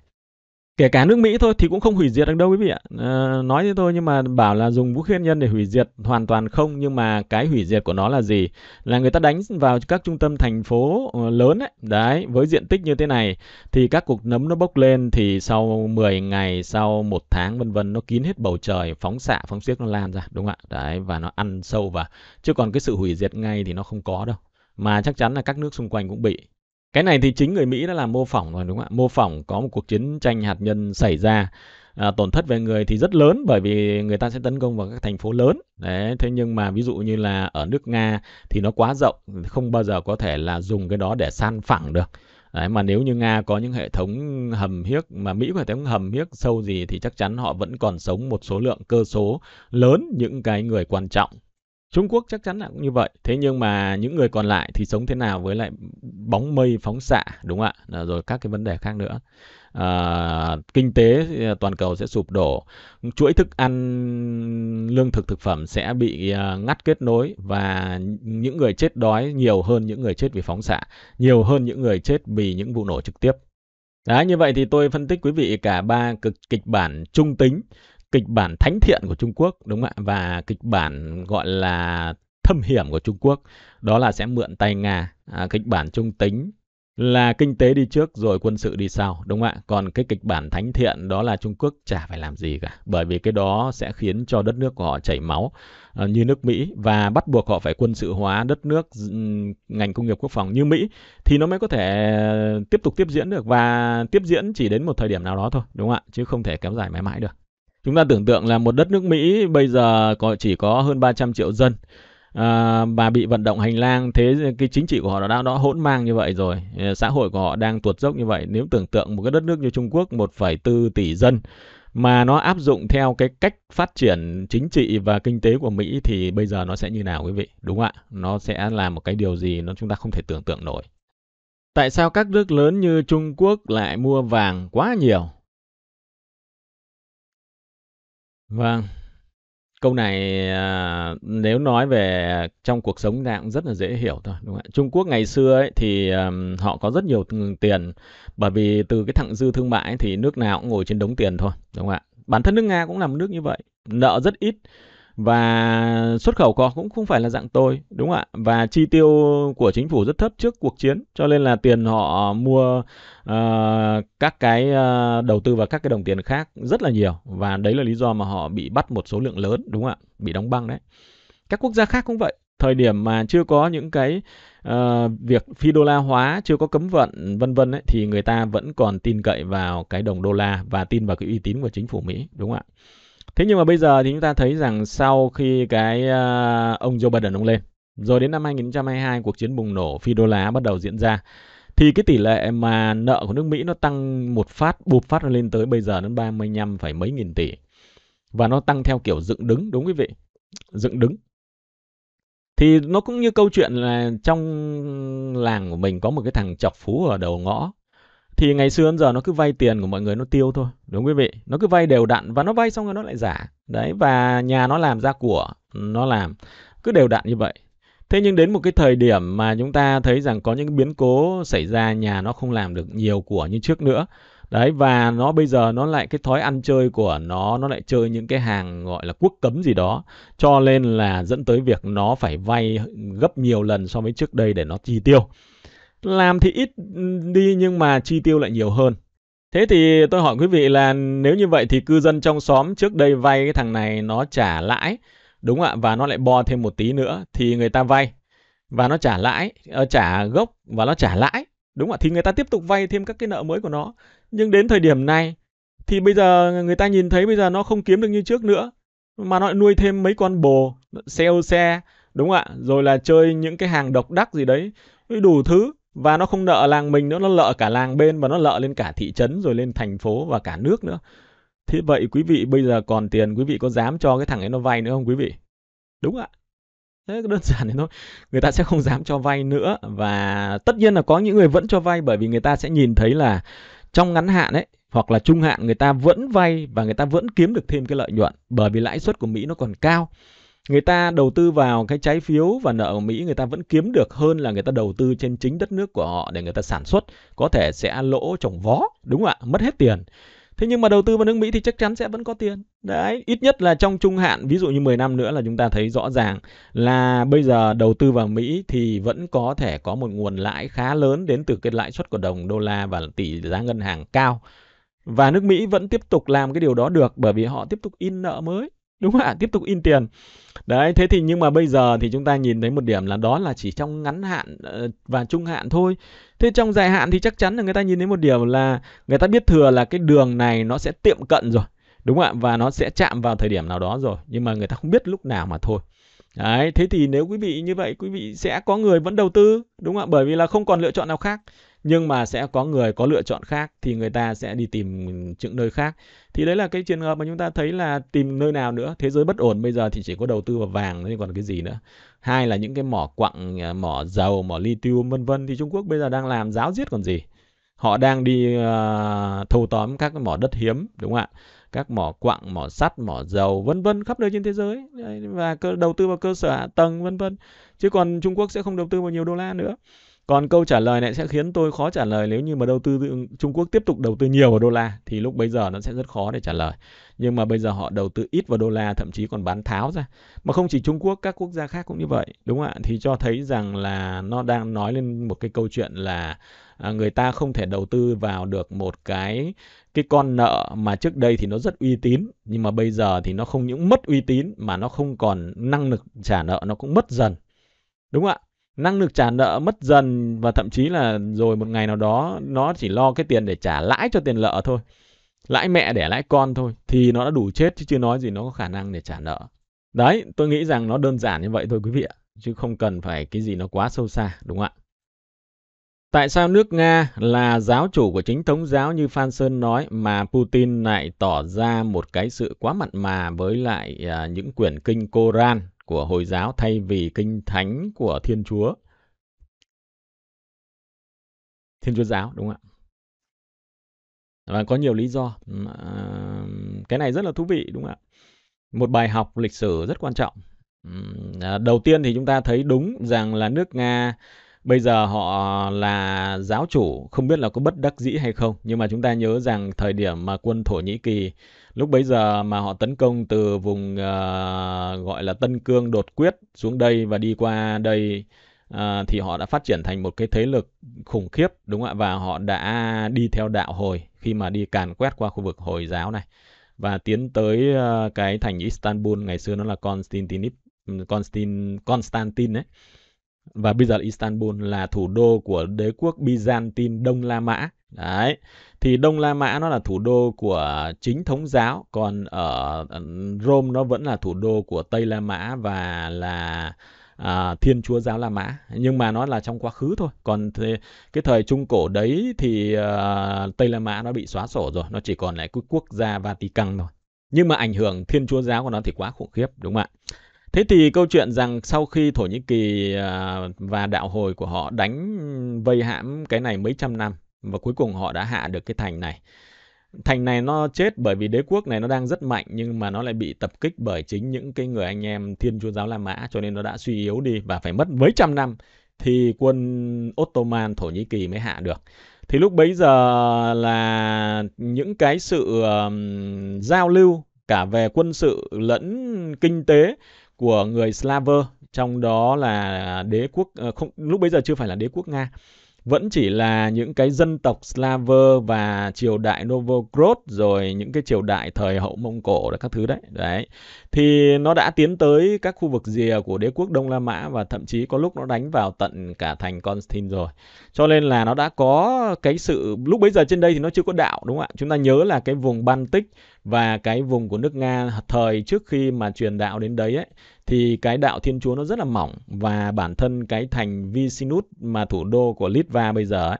kể cả nước Mỹ thôi thì cũng không hủy diệt được đâu quý vị ạ à, nói thế thôi nhưng mà bảo là dùng vũ khí hạt nhân để hủy diệt hoàn toàn không nhưng mà cái hủy diệt của nó là gì là người ta đánh vào các trung tâm thành phố ờ, lớn ấy đấy với diện tích như thế này thì các cục nấm nó bốc lên thì sau 10 ngày sau một tháng vân vân nó kín hết bầu trời phóng xạ phóng xiếc nó lan ra đúng không ạ đấy và nó ăn sâu vào chứ còn cái sự hủy diệt ngay thì nó không có đâu mà chắc chắn là các nước xung quanh cũng bị. Cái này thì chính người Mỹ đã làm mô phỏng rồi đúng không ạ? Mô phỏng có một cuộc chiến tranh hạt nhân xảy ra à, tổn thất về người thì rất lớn bởi vì người ta sẽ tấn công vào các thành phố lớn đấy thế nhưng mà ví dụ như là ở nước nga thì nó quá rộng không bao giờ có thể là dùng cái đó để san phẳng được Đấy, mà nếu như Nga có những hệ thống hầm hiếc mà Mỹ có hệ thống hầm hiếc sâu gì thì chắc chắn họ vẫn còn sống một số lượng cơ số lớn những cái người quan trọng Trung Quốc chắc chắn là cũng như vậy. Thế nhưng mà những người còn lại thì sống thế nào với lại bóng mây phóng xạ đúng không ạ? Rồi các cái vấn đề khác nữa. À, kinh tế ờ, toàn cầu sẽ sụp đổ, chuỗi thức ăn lương thực thực phẩm sẽ bị ờ, ngắt kết nối và những người chết đói nhiều hơn những người chết vì phóng xạ, nhiều hơn những người chết vì những vụ nổ trực tiếp. Đấy, như vậy thì tôi phân tích quý vị cả ba cực kịch bản trung tính kịch bản thánh thiện của Trung Quốc đúng không ạ và kịch bản gọi là thâm hiểm của Trung Quốc đó là sẽ mượn tay Nga à, kịch bản trung tính là kinh tế đi trước rồi quân sự đi sau đúng không ạ còn cái kịch bản thánh thiện đó là Trung Quốc chả phải làm gì cả bởi vì cái đó sẽ khiến cho đất nước của họ chảy máu uh, như nước Mỹ và bắt buộc họ phải quân sự hóa đất nước ừ, ngành công nghiệp quốc phòng như Mỹ thì nó mới có thể tiếp tục tiếp diễn được và tiếp diễn chỉ đến một thời điểm nào đó thôi đúng không ạ chứ không thể kéo dài mãi mãi được Chúng ta tưởng tượng là một đất nước Mỹ bây giờ có chỉ có hơn 300 triệu dân à, và bị vận động hành lang thế cái chính trị của họ đã đã hỗn mang như vậy rồi, ờ, xã hội của họ đang tuột dốc như vậy. Nếu tưởng tượng một cái đất nước như Trung Quốc 1,4 tỷ dân mà nó áp dụng theo cái cách phát triển chính trị và kinh tế của Mỹ thì bây giờ nó sẽ như nào quý vị? Đúng không ạ, nó sẽ là một cái điều gì nó chúng ta không thể tưởng tượng nổi. Tại sao các nước lớn như Trung Quốc lại mua vàng quá nhiều? Vâng. Câu này, à, nếu nói về trong cuộc sống ta cũng rất là dễ hiểu thôi, đúng không ạ? Trung Quốc ngày xưa ấy thì, họ có rất nhiều tiền, bởi vì từ cái thặng dư thương mại ấy thì nước nào cũng ngồi trên đống tiền thôi, đúng không ạ? Bản thân nước Nga cũng là một nước như vậy, nợ rất ít và xuất khẩu có cũng không phải là dạng tồi đúng không ạ và chi tiêu của chính phủ rất thấp trước cuộc chiến cho nên là tiền họ mua uh, các cái uh, đầu tư và các cái đồng tiền khác rất là nhiều và đấy là lý do mà họ bị bắt một số lượng lớn đúng không ạ bị đóng băng đấy các quốc gia khác cũng vậy thời điểm mà chưa có những cái uh, việc phi đô la hóa chưa có cấm vận vân vân thì người ta vẫn còn tin cậy vào cái đồng đô la và tin vào cái uy tín của chính phủ mỹ đúng không ạ Thế nhưng mà bây giờ thì chúng ta thấy rằng sau khi cái uh, ông Joe Biden ông lên, rồi đến năm 2022 cuộc chiến bùng nổ phi đô la bắt đầu diễn ra thì cái tỷ lệ mà nợ của nước Mỹ nó tăng một phát bụp phát lên tới bây giờ đến 35 mấy nghìn tỷ. Và nó tăng theo kiểu dựng đứng đúng quý vị. Dựng đứng. Thì nó cũng như câu chuyện là trong làng của mình có một cái thằng chọc phú ở đầu ngõ thì ngày xưa đến giờ nó cứ vay tiền của mọi người nó tiêu thôi đúng quý vị nó cứ vay đều đặn và nó vay xong rồi nó lại giả đấy và nhà nó làm ra của nó làm cứ đều đặn như vậy thế nhưng đến một cái thời điểm mà chúng ta thấy rằng có những biến cố xảy ra nhà nó không làm được nhiều của như trước nữa đấy và nó bây giờ nó lại cái thói ăn chơi của nó nó lại chơi những cái hàng gọi là quốc cấm gì đó cho nên là dẫn tới việc nó phải vay gấp nhiều lần so với trước đây để nó chi tiêu làm thì ít đi nhưng mà chi tiêu lại nhiều hơn. Thế thì tôi hỏi quý vị là nếu như vậy thì cư dân trong xóm trước đây vay cái thằng này nó trả lãi, đúng ạ, và nó lại bo thêm một tí nữa thì người ta vay và nó trả lãi, ờ, trả gốc và nó trả lãi, đúng ạ, thì người ta tiếp tục vay thêm các cái nợ mới của nó. Nhưng đến thời điểm này thì bây giờ người ta nhìn thấy bây giờ nó không kiếm được như trước nữa mà nó nuôi thêm mấy con bồ, xe ô xe, đúng ạ, rồi là chơi những cái hàng độc đắc gì đấy, đủ thứ và nó không nợ làng mình nữa nó nợ cả làng bên và nó nợ lên cả thị trấn rồi lên thành phố và cả nước nữa thế vậy quý vị bây giờ còn tiền quý vị có dám cho cái thằng ấy nó vay nữa không quý vị đúng ạ thế đơn giản thế thôi người ta sẽ không dám cho vay nữa và tất nhiên là có những người vẫn cho vay bởi vì người ta sẽ nhìn thấy là trong ngắn hạn ấy hoặc là trung hạn người ta vẫn vay và người ta vẫn kiếm được thêm cái lợi nhuận bởi vì lãi suất của Mỹ nó còn cao người ta đầu tư vào cái trái phiếu và nợ ở Mỹ người ta vẫn kiếm được hơn là người ta đầu tư trên chính đất nước của họ để người ta sản xuất có thể sẽ lỗ trồng vó đúng không ạ mất hết tiền thế nhưng mà đầu tư vào nước Mỹ thì chắc chắn sẽ vẫn có tiền đấy ít nhất là trong trung hạn ví dụ như 10 năm nữa là chúng ta thấy rõ ràng là bây giờ đầu tư vào Mỹ thì vẫn có thể có một nguồn lãi khá lớn đến từ cái lãi suất của đồng đô la và tỷ giá ngân hàng cao và nước Mỹ vẫn tiếp tục làm cái điều đó được bởi vì họ tiếp tục in nợ mới đúng không ạ tiếp tục in tiền đấy thế thì nhưng mà bây giờ thì chúng ta nhìn thấy một điểm là đó là chỉ trong ngắn hạn ờ, và trung hạn thôi thế trong dài hạn thì chắc chắn là người ta nhìn thấy một điểm là người ta biết thừa là cái đường này nó sẽ tiệm cận rồi đúng không ạ và nó sẽ chạm vào thời điểm nào đó rồi nhưng mà người ta không biết lúc nào mà thôi Đấy, thế thì nếu quý vị như vậy, quý vị sẽ có người vẫn đầu tư, đúng không ạ? Bởi vì là không còn lựa chọn nào khác nhưng mà sẽ có người có lựa chọn khác thì người ta sẽ đi tìm những nơi khác thì đấy là cái trường hợp mà chúng ta thấy là tìm nơi nào nữa thế giới bất ổn bây giờ thì chỉ có đầu tư vào vàng thôi còn cái gì nữa hai là những cái mỏ quặng à, mỏ dầu mỏ lithium vân vân thì Trung Quốc bây giờ đang làm giáo giết còn gì họ đang đi uh, thâu tóm các cái mỏ đất hiếm đúng không ạ các mỏ quặng, mỏ sắt, mỏ dầu vân vân khắp nơi trên thế giới và cơ, đầu tư vào cơ sở hạ tầng vân vân. Chứ còn Trung Quốc sẽ không đầu tư vào nhiều đô la nữa. Còn câu trả lời này sẽ khiến tôi khó trả lời nếu như mà đầu tư Trung Quốc tiếp tục đầu tư nhiều vào đô la thì lúc bây giờ nó sẽ rất khó để trả lời. Nhưng mà bây giờ họ đầu tư ít vào đô la thậm chí còn bán tháo ra. Mà không chỉ Trung Quốc, các quốc gia khác cũng như vậy, đúng không ạ? Thì cho thấy rằng là nó đang nói lên một cái câu chuyện là à, người ta không thể đầu tư vào được một cái cái con nợ mà trước đây thì nó rất uy tín nhưng mà bây giờ thì nó không những mất uy tín mà nó không còn năng lực trả nợ nó cũng mất dần. Đúng không ạ? năng lực trả nợ mất dần và thậm chí là rồi một ngày nào đó nó chỉ lo cái tiền để trả lãi cho tiền nợ thôi lãi mẹ để lãi con thôi thì nó đã đủ chết chứ chưa nói gì nó có khả năng để trả nợ đấy tôi nghĩ rằng nó đơn giản như vậy thôi quý vị ạ chứ không cần phải cái gì nó quá sâu xa đúng không ạ Tại sao nước Nga là giáo chủ của chính thống giáo như Phan Sơn nói mà Putin lại tỏ ra một cái sự quá mặn mà với lại à, những quyển kinh Koran của Hồi giáo thay vì kinh thánh của Thiên Chúa. Thiên Chúa giáo đúng không ạ? Và có nhiều lý do. Cái này rất là thú vị đúng không ạ? Một bài học lịch sử rất quan trọng. À, đầu tiên thì chúng ta thấy đúng rằng là nước Nga bây giờ họ là giáo chủ, không biết là có bất đắc dĩ hay không. Nhưng mà chúng ta nhớ rằng thời điểm mà quân Thổ Nhĩ Kỳ Lúc bấy giờ mà họ tấn công từ vùng uh, gọi là Tân Cương đột quyết xuống đây và đi qua đây uh, thì họ đã phát triển thành một cái thế lực khủng khiếp đúng không ạ? Và họ đã đi theo đạo hồi khi mà đi càn quét qua khu vực hồi giáo này và tiến tới uh, cái thành Istanbul ngày xưa nó là Constantinip Constantin Constantin ấy. Và bây giờ Istanbul là thủ đô của đế quốc Byzantine Đông La Mã Đấy. Thì Đông La Mã nó là thủ đô của chính thống giáo, còn ở ờ, Rome nó vẫn là thủ đô của Tây La Mã và là à, Thiên Chúa giáo La Mã, nhưng mà nó là trong quá khứ thôi. Còn th- cái thời trung cổ đấy thì à, Tây La Mã nó bị xóa sổ rồi, nó chỉ còn lại cái quốc gia Vatican thôi. Nhưng mà ảnh hưởng Thiên Chúa giáo của nó thì quá khủng khiếp đúng không ạ? Thế thì câu chuyện rằng sau khi Thổ Nhĩ Kỳ ờ, và đạo hồi của họ đánh vây hãm cái này mấy trăm năm và cuối cùng họ đã hạ được cái thành này thành này nó chết bởi vì đế quốc này nó đang rất mạnh nhưng mà nó lại bị tập kích bởi chính những cái người anh em thiên chúa giáo La Mã cho nên nó đã suy yếu đi và phải mất mấy trăm năm thì quân Ottoman Thổ Nhĩ Kỳ mới hạ được. Thì lúc bấy giờ là những cái sự um, giao lưu cả về quân sự lẫn kinh tế của người Slaver trong đó là đế quốc ờ, không lúc bấy giờ chưa phải là đế quốc Nga vẫn chỉ là những cái dân tộc Slaver và triều đại Novgorod rồi những cái triều đại thời hậu Mông Cổ là các thứ đấy. Đấy. Thì nó đã tiến tới các khu vực rìa của đế quốc Đông La Mã và thậm chí có lúc nó đánh vào tận cả thành Constantine rồi. Cho nên là nó đã có cái sự lúc bấy giờ trên đây thì nó chưa có đạo đúng không ạ? Chúng ta nhớ là cái vùng Baltic và cái vùng của nước Nga thời trước khi mà truyền đạo đến đấy ấy, thì cái đạo Thiên Chúa nó rất là mỏng và bản thân cái thành Visinut mà thủ đô của Litva bây giờ ấy,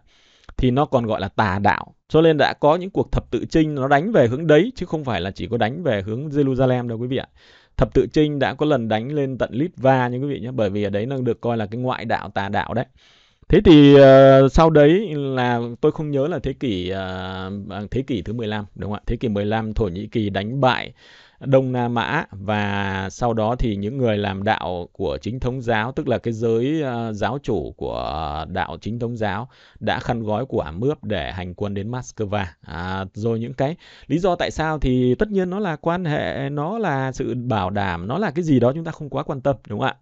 thì nó còn gọi là tà đạo cho nên đã có những cuộc thập tự chinh nó đánh về hướng đấy chứ không phải là chỉ có đánh về hướng Jerusalem đâu quý vị ạ thập tự chinh đã có lần đánh lên tận Litva như quý vị nhé bởi vì ở đấy nó được coi là cái ngoại đạo tà đạo đấy Thế thì uh, sau đấy là tôi không nhớ là thế kỷ uh, thế kỷ thứ 15 đúng không ạ? Thế kỷ 15 Thổ Nhĩ Kỳ đánh bại Đông Nam Mã và sau đó thì những người làm đạo của chính thống giáo tức là cái giới uh, giáo chủ của đạo chính thống giáo đã khăn gói quả mướp để hành quân đến Moscow. À, rồi những cái lý do tại sao thì tất nhiên nó là quan hệ nó là sự bảo đảm nó là cái gì đó chúng ta không quá quan tâm đúng không ạ?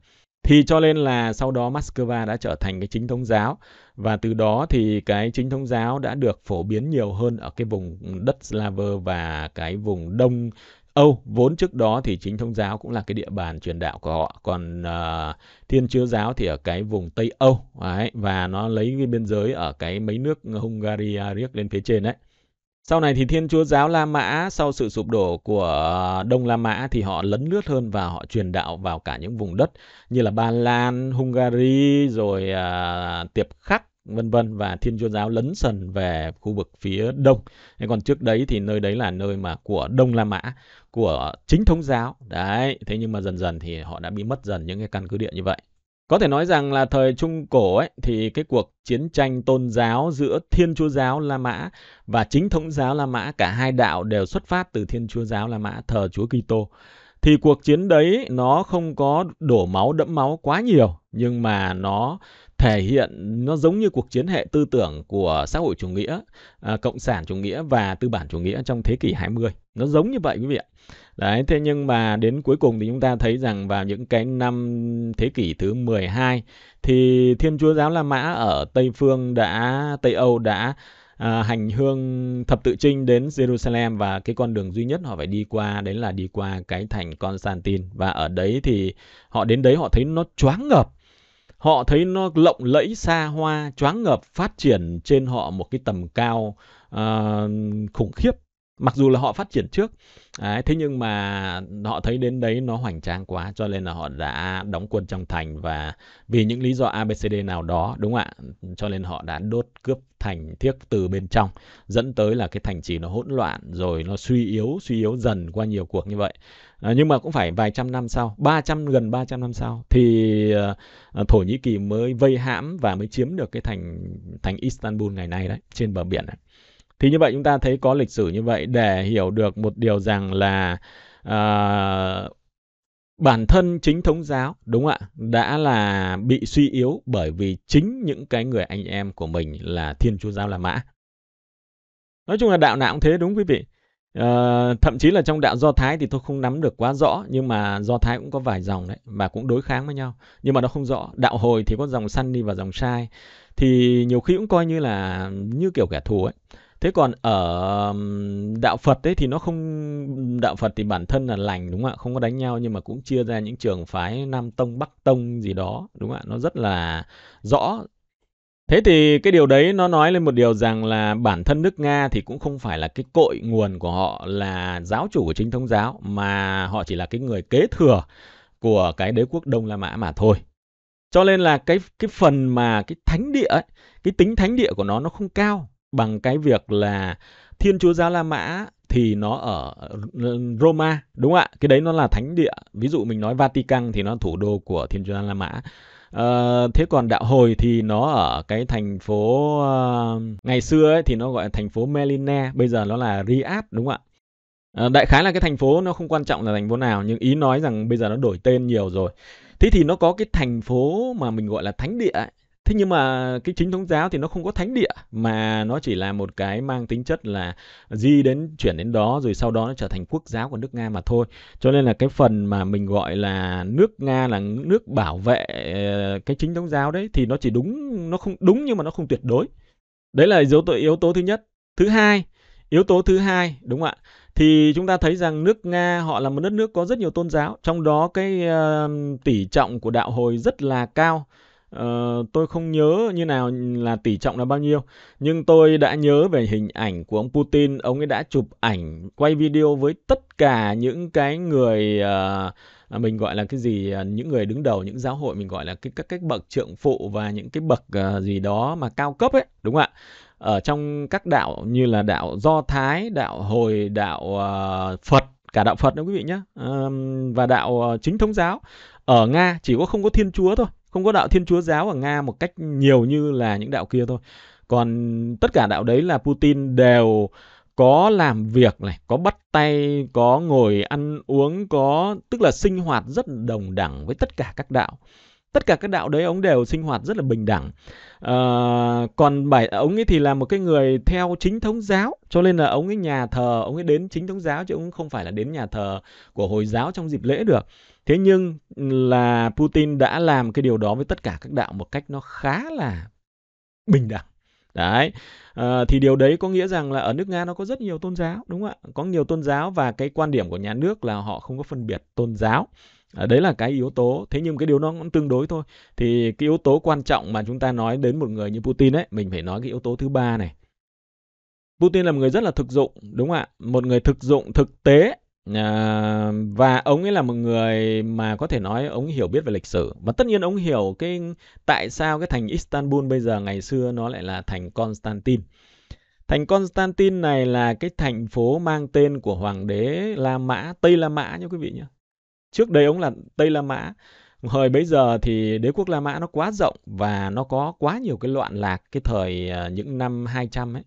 thì cho nên là sau đó Moscow đã trở thành cái chính thống giáo và từ đó thì cái chính thống giáo đã được phổ biến nhiều hơn ở cái vùng đất Slaver và cái vùng Đông Âu vốn trước đó thì chính thống giáo cũng là cái địa bàn truyền đạo của họ còn uh, thiên chúa giáo thì ở cái vùng Tây Âu đấy, và nó lấy cái biên giới ở cái mấy nước Hungary à, riết lên phía trên đấy sau này thì Thiên Chúa giáo La Mã sau sự sụp đổ của Đông La Mã thì họ lấn lướt hơn và họ truyền đạo vào cả những vùng đất như là Ba Lan, Hungary rồi à, Tiệp Khắc vân vân và Thiên Chúa giáo lấn sần về khu vực phía đông. Thế còn trước đấy thì nơi đấy là nơi mà của Đông La Mã, của chính thống giáo. Đấy, thế nhưng mà dần dần thì họ đã bị mất dần những cái căn cứ địa như vậy. Có thể nói rằng là thời Trung Cổ ấy, thì cái cuộc chiến tranh tôn giáo giữa Thiên Chúa giáo La Mã và chính thống giáo La Mã, cả hai đạo đều xuất phát từ Thiên Chúa giáo La Mã thờ Chúa Kitô. Thì cuộc chiến đấy nó không có đổ máu đẫm máu quá nhiều, nhưng mà nó thể hiện nó giống như cuộc chiến hệ tư tưởng của xã hội chủ nghĩa, à, cộng sản chủ nghĩa và tư bản chủ nghĩa trong thế kỷ 20. Nó giống như vậy quý vị ạ. Đấy, thế nhưng mà đến cuối cùng thì chúng ta thấy rằng vào những cái năm thế kỷ thứ 12 thì Thiên Chúa giáo La Mã ở Tây phương đã Tây Âu đã à, hành hương thập tự trinh đến Jerusalem và cái con đường duy nhất họ phải đi qua đấy là đi qua cái thành Constantine và ở đấy thì họ đến đấy họ thấy nó choáng ngợp Họ thấy nó lộng lẫy xa hoa, choáng ngợp phát triển trên họ một cái tầm cao uh, khủng khiếp mặc dù là họ phát triển trước đấy, thế nhưng mà họ thấy đến đấy nó hoành tráng quá cho nên là họ đã đóng quân trong thành và vì những lý do abcd nào đó đúng không ạ cho nên họ đã đốt cướp thành thiết từ bên trong dẫn tới là cái thành trì nó hỗn loạn rồi nó suy yếu suy yếu dần qua nhiều cuộc như vậy à, nhưng mà cũng phải vài trăm năm sau 300 gần 300 năm sau thì à, Thổ Nhĩ Kỳ mới vây hãm và mới chiếm được cái thành thành Istanbul ngày nay đấy trên bờ biển này. Thì như vậy chúng ta thấy có lịch sử như vậy để hiểu được một điều rằng là uh, bản thân chính thống giáo đúng không ạ đã là bị suy yếu bởi vì chính những cái người anh em của mình là thiên chúa giáo la mã nói chung là đạo nào cũng thế đúng quý vị à, thậm chí là trong đạo do thái thì tôi không nắm được quá rõ nhưng mà do thái cũng có vài dòng đấy và cũng đối kháng với nhau nhưng mà nó không rõ đạo hồi thì có dòng săn đi và dòng sai thì nhiều khi cũng coi như là như kiểu kẻ thù ấy Thế còn ở đạo Phật ấy thì nó không đạo Phật thì bản thân là lành đúng không ạ? Không có đánh nhau nhưng mà cũng chia ra những trường phái Nam tông, Bắc tông gì đó, đúng không ạ? Nó rất là rõ. Thế thì cái điều đấy nó nói lên một điều rằng là bản thân nước Nga thì cũng không phải là cái cội nguồn của họ là giáo chủ của chính thống giáo mà họ chỉ là cái người kế thừa của cái đế quốc Đông La Mã mà thôi. Cho nên là cái cái phần mà cái thánh địa ấy, cái tính thánh địa của nó nó không cao bằng cái việc là Thiên Chúa giáo La Mã thì nó ở Roma, đúng không ạ? Cái đấy nó là thánh địa. Ví dụ mình nói Vatican thì nó thủ đô của Thiên Chúa giáo La Mã. À, thế còn đạo hồi thì nó ở cái thành phố uh, ngày xưa ấy thì nó gọi là thành phố Melina, bây giờ nó là Riyadh đúng không ạ? Ờ, đại khái là cái thành phố nó không quan trọng là thành phố nào nhưng ý nói rằng bây giờ nó đổi tên nhiều rồi. Thế thì nó có cái thành phố mà mình gọi là thánh địa ấy, Thế nhưng mà cái chính thống giáo thì nó không có thánh địa mà nó chỉ là một cái mang tính chất là di đến chuyển đến đó rồi sau đó nó trở thành quốc giáo của nước Nga mà thôi. Cho nên là cái phần mà mình gọi là nước Nga là nước bảo vệ ờ, cái chính thống giáo đấy thì nó chỉ đúng nó không đúng nhưng mà nó không tuyệt đối. Đấy là yếu tố yếu tố thứ nhất. Thứ hai, yếu tố thứ hai đúng không ạ? thì chúng ta thấy rằng nước Nga họ là một đất nước có rất nhiều tôn giáo, trong đó cái uh, tỷ trọng của đạo hồi rất là cao. Uh, tôi không nhớ như nào là tỷ trọng là bao nhiêu nhưng tôi đã nhớ về hình ảnh của ông Putin ông ấy đã chụp ảnh quay video với tất cả những cái người uh, mình gọi là cái gì à, những người đứng đầu những giáo hội mình gọi là cái các cái bậc trượng phụ và những cái bậc uh, gì đó mà cao cấp ấy đúng không ạ ở trong các đạo như là đạo Do Thái đạo hồi đạo uh, Phật cả đạo Phật đó quý vị nhé uh, và đạo uh, chính thống giáo ở Nga chỉ có không có Thiên Chúa thôi không có đạo thiên chúa giáo ở nga một cách nhiều như là những đạo kia thôi còn tất cả đạo đấy là putin đều có làm việc này có bắt tay có ngồi ăn uống có tức là sinh hoạt rất đồng đẳng với tất cả các đạo tất cả các đạo đấy ông đều sinh hoạt rất là bình đẳng à, còn bảy ông ấy thì là một cái người theo chính thống giáo cho nên là ông ấy nhà thờ ông ấy đến chính thống giáo chứ ông không phải là đến nhà thờ của hồi giáo trong dịp lễ được Thế nhưng là Putin đã làm cái điều đó với tất cả các đạo một cách nó khá là bình đẳng. Đấy. À, thì điều đấy có nghĩa rằng là ở nước Nga nó có rất nhiều tôn giáo, đúng không ạ? Có nhiều tôn giáo và cái quan điểm của nhà nước là họ không có phân biệt tôn giáo. À, đấy là cái yếu tố. Thế nhưng cái điều đó cũng tương đối thôi. Thì cái yếu tố quan trọng mà chúng ta nói đến một người như Putin ấy, mình phải nói cái yếu tố thứ ba này. Putin là một người rất là thực dụng, đúng không ạ? Một người thực dụng, thực tế À, và ông ấy là một người mà có thể nói ông hiểu biết về lịch sử và tất nhiên ông hiểu cái tại sao cái thành Istanbul bây giờ ngày xưa nó lại là thành Constantine. Thành Constantine này là cái thành phố mang tên của hoàng đế La Mã, Tây La Mã nha quý vị nhé. Trước đây ông là Tây La Mã. Hồi bây giờ thì đế quốc La Mã nó quá rộng và nó có quá nhiều cái loạn lạc cái thời ờ, những năm 200 ấy,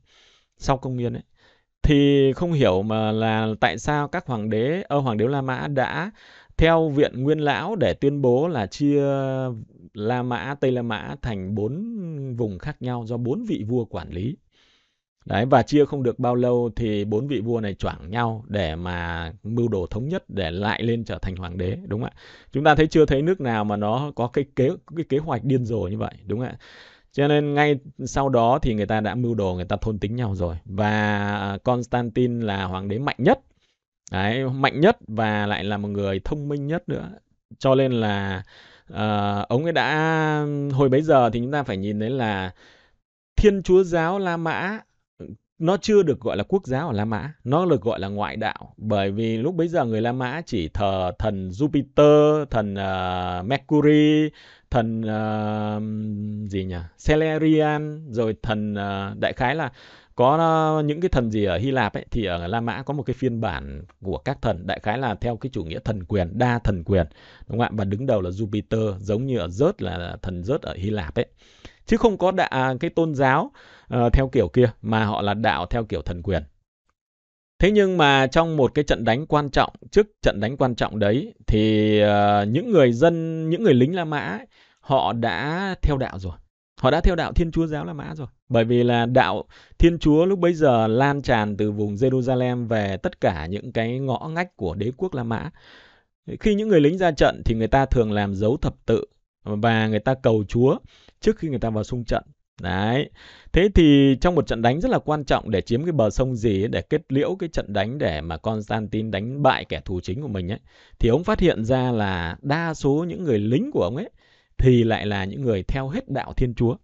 sau công nguyên ấy thì không hiểu mà là tại sao các hoàng đế ở ờ, hoàng đế La Mã đã theo viện Nguyên lão để tuyên bố là chia La Mã, Tây La Mã thành bốn vùng khác nhau do bốn vị vua quản lý. Đấy và chia không được bao lâu thì bốn vị vua này choảng nhau để mà mưu đồ thống nhất để lại lên trở thành hoàng đế đúng không ạ? Chúng ta thấy chưa thấy nước nào mà nó có cái kế cái kế hoạch điên rồ như vậy đúng không ạ? cho nên ngay sau đó thì người ta đã mưu đồ người ta thôn tính nhau rồi và Constantine là hoàng đế mạnh nhất Đấy, mạnh nhất và lại là một người thông minh nhất nữa cho nên là uh, ông ấy đã hồi bấy giờ thì chúng ta phải nhìn thấy là thiên chúa giáo La Mã nó chưa được gọi là quốc giáo ở La Mã, nó được gọi là ngoại đạo bởi vì lúc bấy giờ người La Mã chỉ thờ thần Jupiter, thần uh, Mercury, thần uh, gì nhỉ Celerian rồi thần uh, đại khái là có uh, những cái thần gì ở Hy Lạp ấy thì ở La Mã có một cái phiên bản của các thần đại khái là theo cái chủ nghĩa thần quyền đa thần quyền đúng không ạ và đứng đầu là Jupiter giống như ở rớt là thần rớt ở Hy Lạp ấy chứ không có đạo cái tôn giáo uh, theo kiểu kia mà họ là đạo theo kiểu thần quyền Thế nhưng mà trong một cái trận đánh quan trọng, trước trận đánh quan trọng đấy thì uh, những người dân, những người lính La Mã ấy, họ đã theo đạo rồi họ đã theo đạo Thiên Chúa giáo La Mã rồi. Bởi vì là đạo Thiên Chúa lúc bấy giờ lan tràn từ vùng Jerusalem về tất cả những cái ngõ ngách của đế quốc La Mã. Khi những người lính ra trận thì người ta thường làm dấu thập tự và người ta cầu Chúa trước khi người ta vào xung trận. Đấy. Thế thì trong một trận đánh rất là quan trọng để chiếm cái bờ sông gì ấy, để kết liễu cái trận đánh để mà Constantine đánh bại kẻ thù chính của mình ấy thì ông phát hiện ra là đa số những người lính của ông ấy thì lại là những người theo hết đạo Thiên Chúa.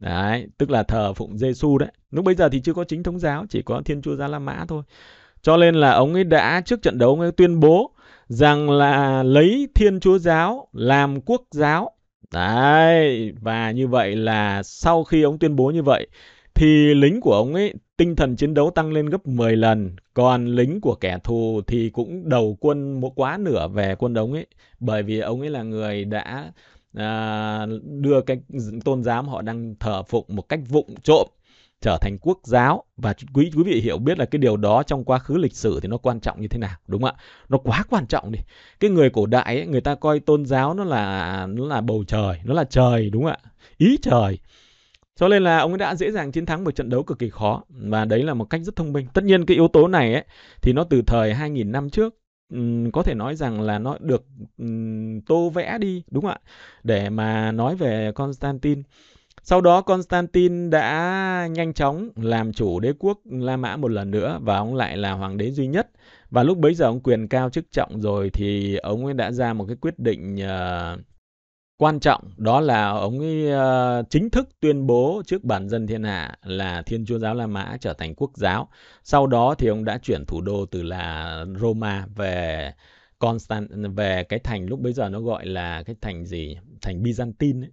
Đấy, tức là thờ phụng Giêsu đấy. Lúc bây giờ thì chưa có chính thống giáo, chỉ có Thiên Chúa Gia La Mã thôi. Cho nên là ông ấy đã trước trận đấu ông ấy tuyên bố rằng là lấy Thiên Chúa giáo làm quốc giáo. Đấy, và như vậy là sau khi ông tuyên bố như vậy thì lính của ông ấy tinh thần chiến đấu tăng lên gấp 10 lần, còn lính của kẻ thù thì cũng đầu quân một quá nửa về quân đống ấy, bởi vì ông ấy là người đã à, đưa cái tôn giáo họ đang thờ phụng một cách vụng trộm trở thành quốc giáo và quý quý vị hiểu biết là cái điều đó trong quá khứ lịch sử thì nó quan trọng như thế nào đúng không ạ nó quá quan trọng đi cái người cổ đại ấy, người ta coi tôn giáo nó là nó là bầu trời nó là trời đúng không ạ ý trời cho nên là ông ấy đã dễ dàng chiến thắng một trận đấu cực kỳ khó và đấy là một cách rất thông minh tất nhiên cái yếu tố này ấy, thì nó từ thời 2.000 năm trước có thể nói rằng là nó được, tô vẽ đi, đúng không ạ? Để mà nói về Constantine. Sau đó Constantine đã nhanh chóng làm chủ đế quốc La Mã một lần nữa và ông lại là hoàng đế duy nhất. Và lúc bấy giờ ông quyền cao chức trọng rồi thì ông ấy đã ra một cái quyết định, ờ quan trọng đó là ông ấy uh, chính thức tuyên bố trước bản dân thiên hạ là Thiên Chúa giáo La Mã trở thành quốc giáo. Sau đó thì ông đã chuyển thủ đô từ là Roma về Constant về cái thành lúc bây giờ nó gọi là cái thành gì? Thành Byzantine ấy.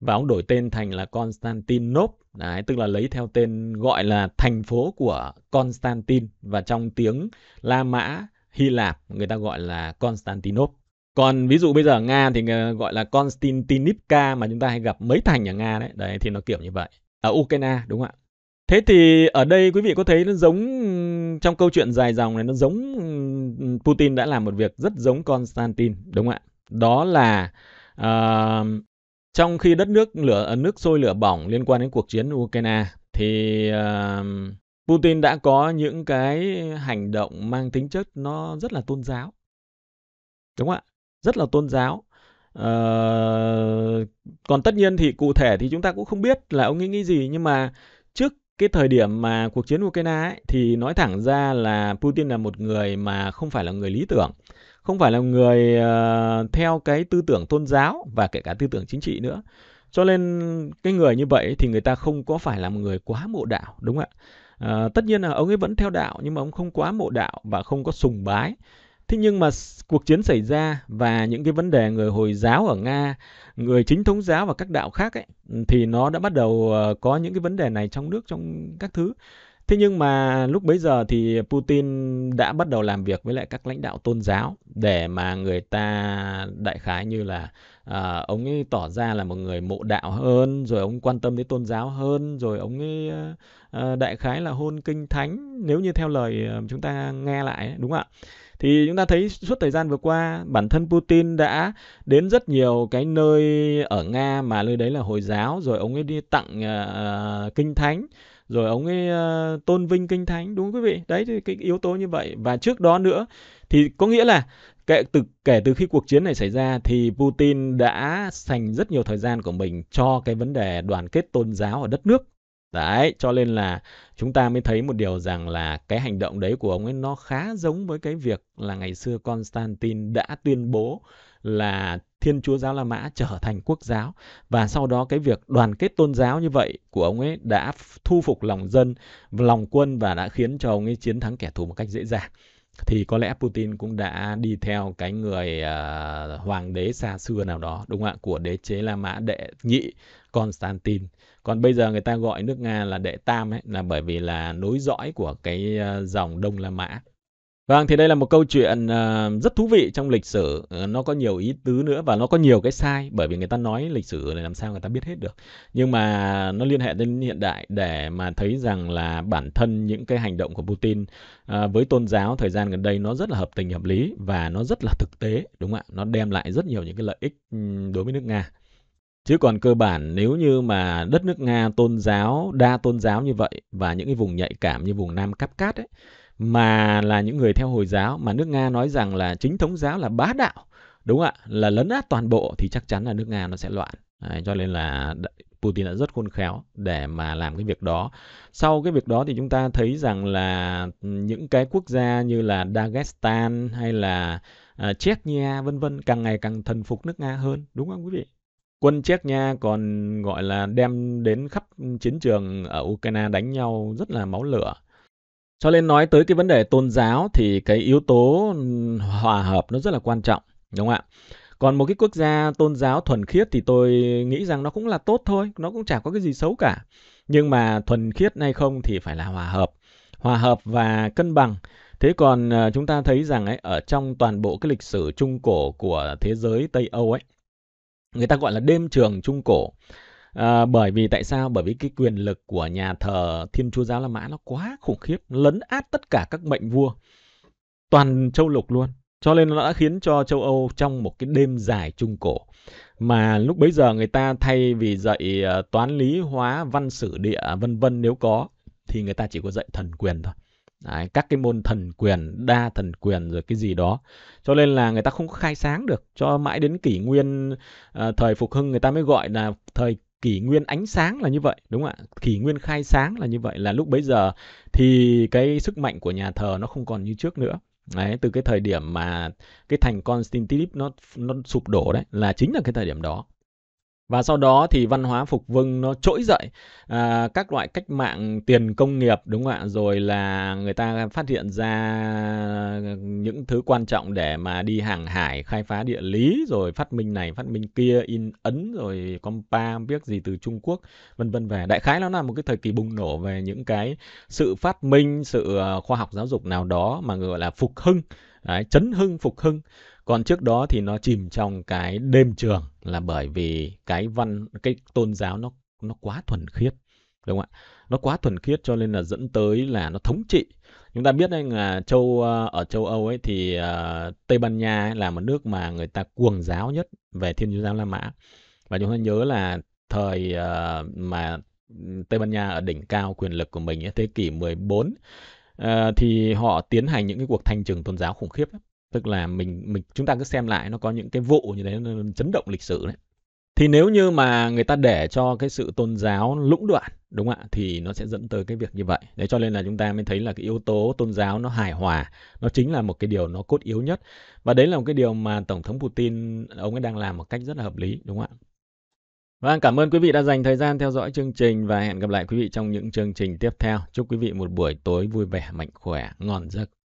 Và ông đổi tên thành là Constantinople, Đấy, tức là lấy theo tên gọi là thành phố của Constantine và trong tiếng La Mã Hy Lạp người ta gọi là Constantinople còn ví dụ bây giờ ở nga thì ờ, gọi là konstantinivka mà chúng ta hay gặp mấy thành ở nga đấy đấy thì nó kiểu như vậy ở ukraine đúng không ạ thế thì ở đây quý vị có thấy nó giống trong câu chuyện dài dòng này nó giống putin đã làm một việc rất giống konstantin đúng không ạ đó là uh, trong khi đất nước lửa ờ, nước sôi lửa bỏng liên quan đến cuộc chiến ukraine thì uh, putin đã có những cái hành động mang tính chất nó rất là tôn giáo đúng không ạ rất là tôn giáo Uh, còn tất nhiên thì cụ thể thì chúng ta cũng không biết là ông ấy nghĩ gì nhưng mà trước cái thời điểm mà cuộc chiến Ukraine ấy, thì nói thẳng ra là Putin là một người mà không phải là người lý tưởng, không phải là người uh, theo cái tư tưởng tôn giáo và kể cả tư tưởng chính trị nữa. Cho nên cái người như vậy thì người ta không có phải là một người quá mộ đạo đúng không ạ? Uh, tất nhiên là ông ấy vẫn theo đạo nhưng mà ông không quá mộ đạo và không có sùng bái Thế nhưng mà cuộc chiến xảy ra và những cái vấn đề người Hồi giáo ở Nga, người chính thống giáo và các đạo khác ấy, ừ, thì nó đã bắt đầu ờ, có những cái vấn đề này trong nước, trong các thứ. Thế nhưng mà lúc bấy giờ thì Putin đã bắt đầu làm việc với lại các lãnh đạo tôn giáo để mà người ta đại khái như là à, ông ấy tỏ ra là một người mộ đạo hơn rồi ông quan tâm đến tôn giáo hơn rồi ông ấy à, đại khái là hôn kinh thánh nếu như theo lời ờ, chúng ta nghe lại đúng không ạ thì chúng ta thấy suốt thời gian vừa qua bản thân Putin đã đến rất nhiều cái nơi ở Nga mà nơi đấy là hồi giáo rồi ông ấy đi tặng uh, kinh thánh rồi ông ấy uh, tôn vinh kinh thánh đúng không quý vị đấy thì cái yếu tố như vậy và trước đó nữa thì có nghĩa là Kể từ, kể từ khi cuộc chiến này xảy ra thì Putin đã dành rất nhiều thời gian của mình cho cái vấn đề đoàn kết tôn giáo ở đất nước. Đấy, cho nên là chúng ta mới thấy một điều rằng là cái hành động đấy của ông ấy nó khá giống với cái việc là ngày xưa Constantine đã tuyên bố là Thiên Chúa giáo La Mã trở thành quốc giáo và sau đó cái việc đoàn kết tôn giáo như vậy của ông ấy đã thu phục lòng dân, lòng quân và đã khiến cho ông ấy chiến thắng kẻ thù một cách dễ dàng thì có lẽ Putin cũng đã đi theo cái người uh, hoàng đế xa xưa nào đó đúng không ạ của đế chế La Mã đệ nhị Constantine. Còn bây giờ người ta gọi nước Nga là đệ tam ấy là bởi vì là nối dõi của cái uh, dòng Đông La Mã. Vâng, thì đây là một câu chuyện uh, rất thú vị trong lịch sử, uh, nó có nhiều ý tứ nữa và nó có nhiều cái sai bởi vì người ta nói lịch sử này làm sao người ta biết hết được. Nhưng mà nó liên hệ đến hiện đại để mà thấy rằng là bản thân những cái hành động của Putin uh, với tôn giáo thời gian gần đây nó rất là hợp tình hợp lý và nó rất là thực tế, đúng không ạ? Nó đem lại rất nhiều những cái lợi ích đối với nước Nga. Chứ còn cơ bản nếu như mà đất nước Nga tôn giáo, đa tôn giáo như vậy và những cái vùng nhạy cảm như vùng Nam Cáp Cát ấy mà là những người theo Hồi giáo mà nước Nga nói rằng là chính thống giáo là bá đạo, đúng ạ? Là lấn át toàn bộ thì chắc chắn là nước Nga nó sẽ loạn. Đấy, cho nên là Putin đã rất khôn khéo để mà làm cái việc đó. Sau cái việc đó thì chúng ta thấy rằng là những cái quốc gia như là Dagestan hay là uh, Chechnya vân vân càng ngày càng thần phục nước Nga hơn, đúng không quý vị? Quân Chechnya còn gọi là đem đến khắp chiến trường ở Ukraine đánh nhau rất là máu lửa. Cho nên nói tới cái vấn đề tôn giáo thì cái yếu tố hòa hợp nó rất là quan trọng, đúng không ạ? Còn một cái quốc gia tôn giáo thuần khiết thì tôi nghĩ rằng nó cũng là tốt thôi, nó cũng chả có cái gì xấu cả. Nhưng mà thuần khiết hay không thì phải là hòa hợp. Hòa hợp và cân bằng. Thế còn ờ, chúng ta thấy rằng ấy ở trong toàn bộ cái lịch sử trung cổ của thế giới Tây Âu ấy, người ta gọi là đêm trường trung cổ À, bởi vì tại sao? Bởi vì cái quyền lực của nhà thờ Thiên Chúa giáo La Mã nó quá khủng khiếp, lấn át tất cả các mệnh vua toàn châu lục luôn. Cho nên nó đã khiến cho châu Âu trong một cái đêm dài trung cổ mà lúc bấy giờ người ta thay vì dạy ờ, toán lý hóa văn sử địa vân vân nếu có thì người ta chỉ có dạy thần quyền thôi. Đấy, các cái môn thần quyền, đa thần quyền rồi cái gì đó. Cho nên là người ta không khai sáng được. Cho mãi đến kỷ nguyên à, thời Phục Hưng người ta mới gọi là thời kỷ nguyên ánh sáng là như vậy đúng không ạ kỷ nguyên khai sáng là như vậy là lúc bấy giờ thì cái sức mạnh của nhà thờ nó không còn như trước nữa Đấy, từ cái thời điểm mà cái thành Constantinople nó nó sụp đổ đấy là chính là cái thời điểm đó và sau đó thì văn hóa phục vưng nó trỗi dậy à, các loại cách mạng tiền công nghiệp đúng không ạ rồi là người ta phát hiện ra những thứ quan trọng để mà đi hàng hải khai phá địa lý rồi phát minh này phát minh kia in ấn rồi compa biết gì từ trung quốc vân vân về đại khái nó là một cái thời kỳ bùng nổ về những cái sự phát minh sự ờ, khoa học giáo dục nào đó mà người gọi là phục hưng Đấy, chấn hưng phục hưng còn trước đó thì nó chìm trong cái đêm trường là bởi vì cái văn cái tôn giáo nó nó quá thuần khiết đúng không ạ nó quá thuần khiết cho nên là dẫn tới là nó thống trị chúng ta biết đấy là châu ờ, ở châu Âu ấy thì uh, Tây Ban Nha ấy là một nước mà người ta cuồng giáo nhất về Thiên Chúa giáo La Mã và chúng ta nhớ là thời uh, mà Tây Ban Nha ở đỉnh cao quyền lực của mình ấy, thế kỷ 14 uh, thì họ tiến hành những cái cuộc thanh trừng tôn giáo khủng khiếp lắm tức là mình mình chúng ta cứ xem lại nó có những cái vụ như thế chấn động lịch sử đấy thì nếu như mà người ta để cho cái sự tôn giáo lũng đoạn đúng không ạ thì nó sẽ dẫn tới cái việc như vậy đấy cho nên là chúng ta mới thấy là cái yếu tố tôn giáo nó hài hòa nó chính là một cái điều nó cốt yếu nhất và đấy là một cái điều mà tổng thống putin ông ấy đang làm một cách rất là hợp lý đúng không ạ Vâng, cảm ơn quý vị đã dành thời gian theo dõi chương trình và hẹn gặp lại quý vị trong những chương trình tiếp theo. Chúc quý vị một buổi tối vui vẻ, mạnh khỏe, ngon giấc.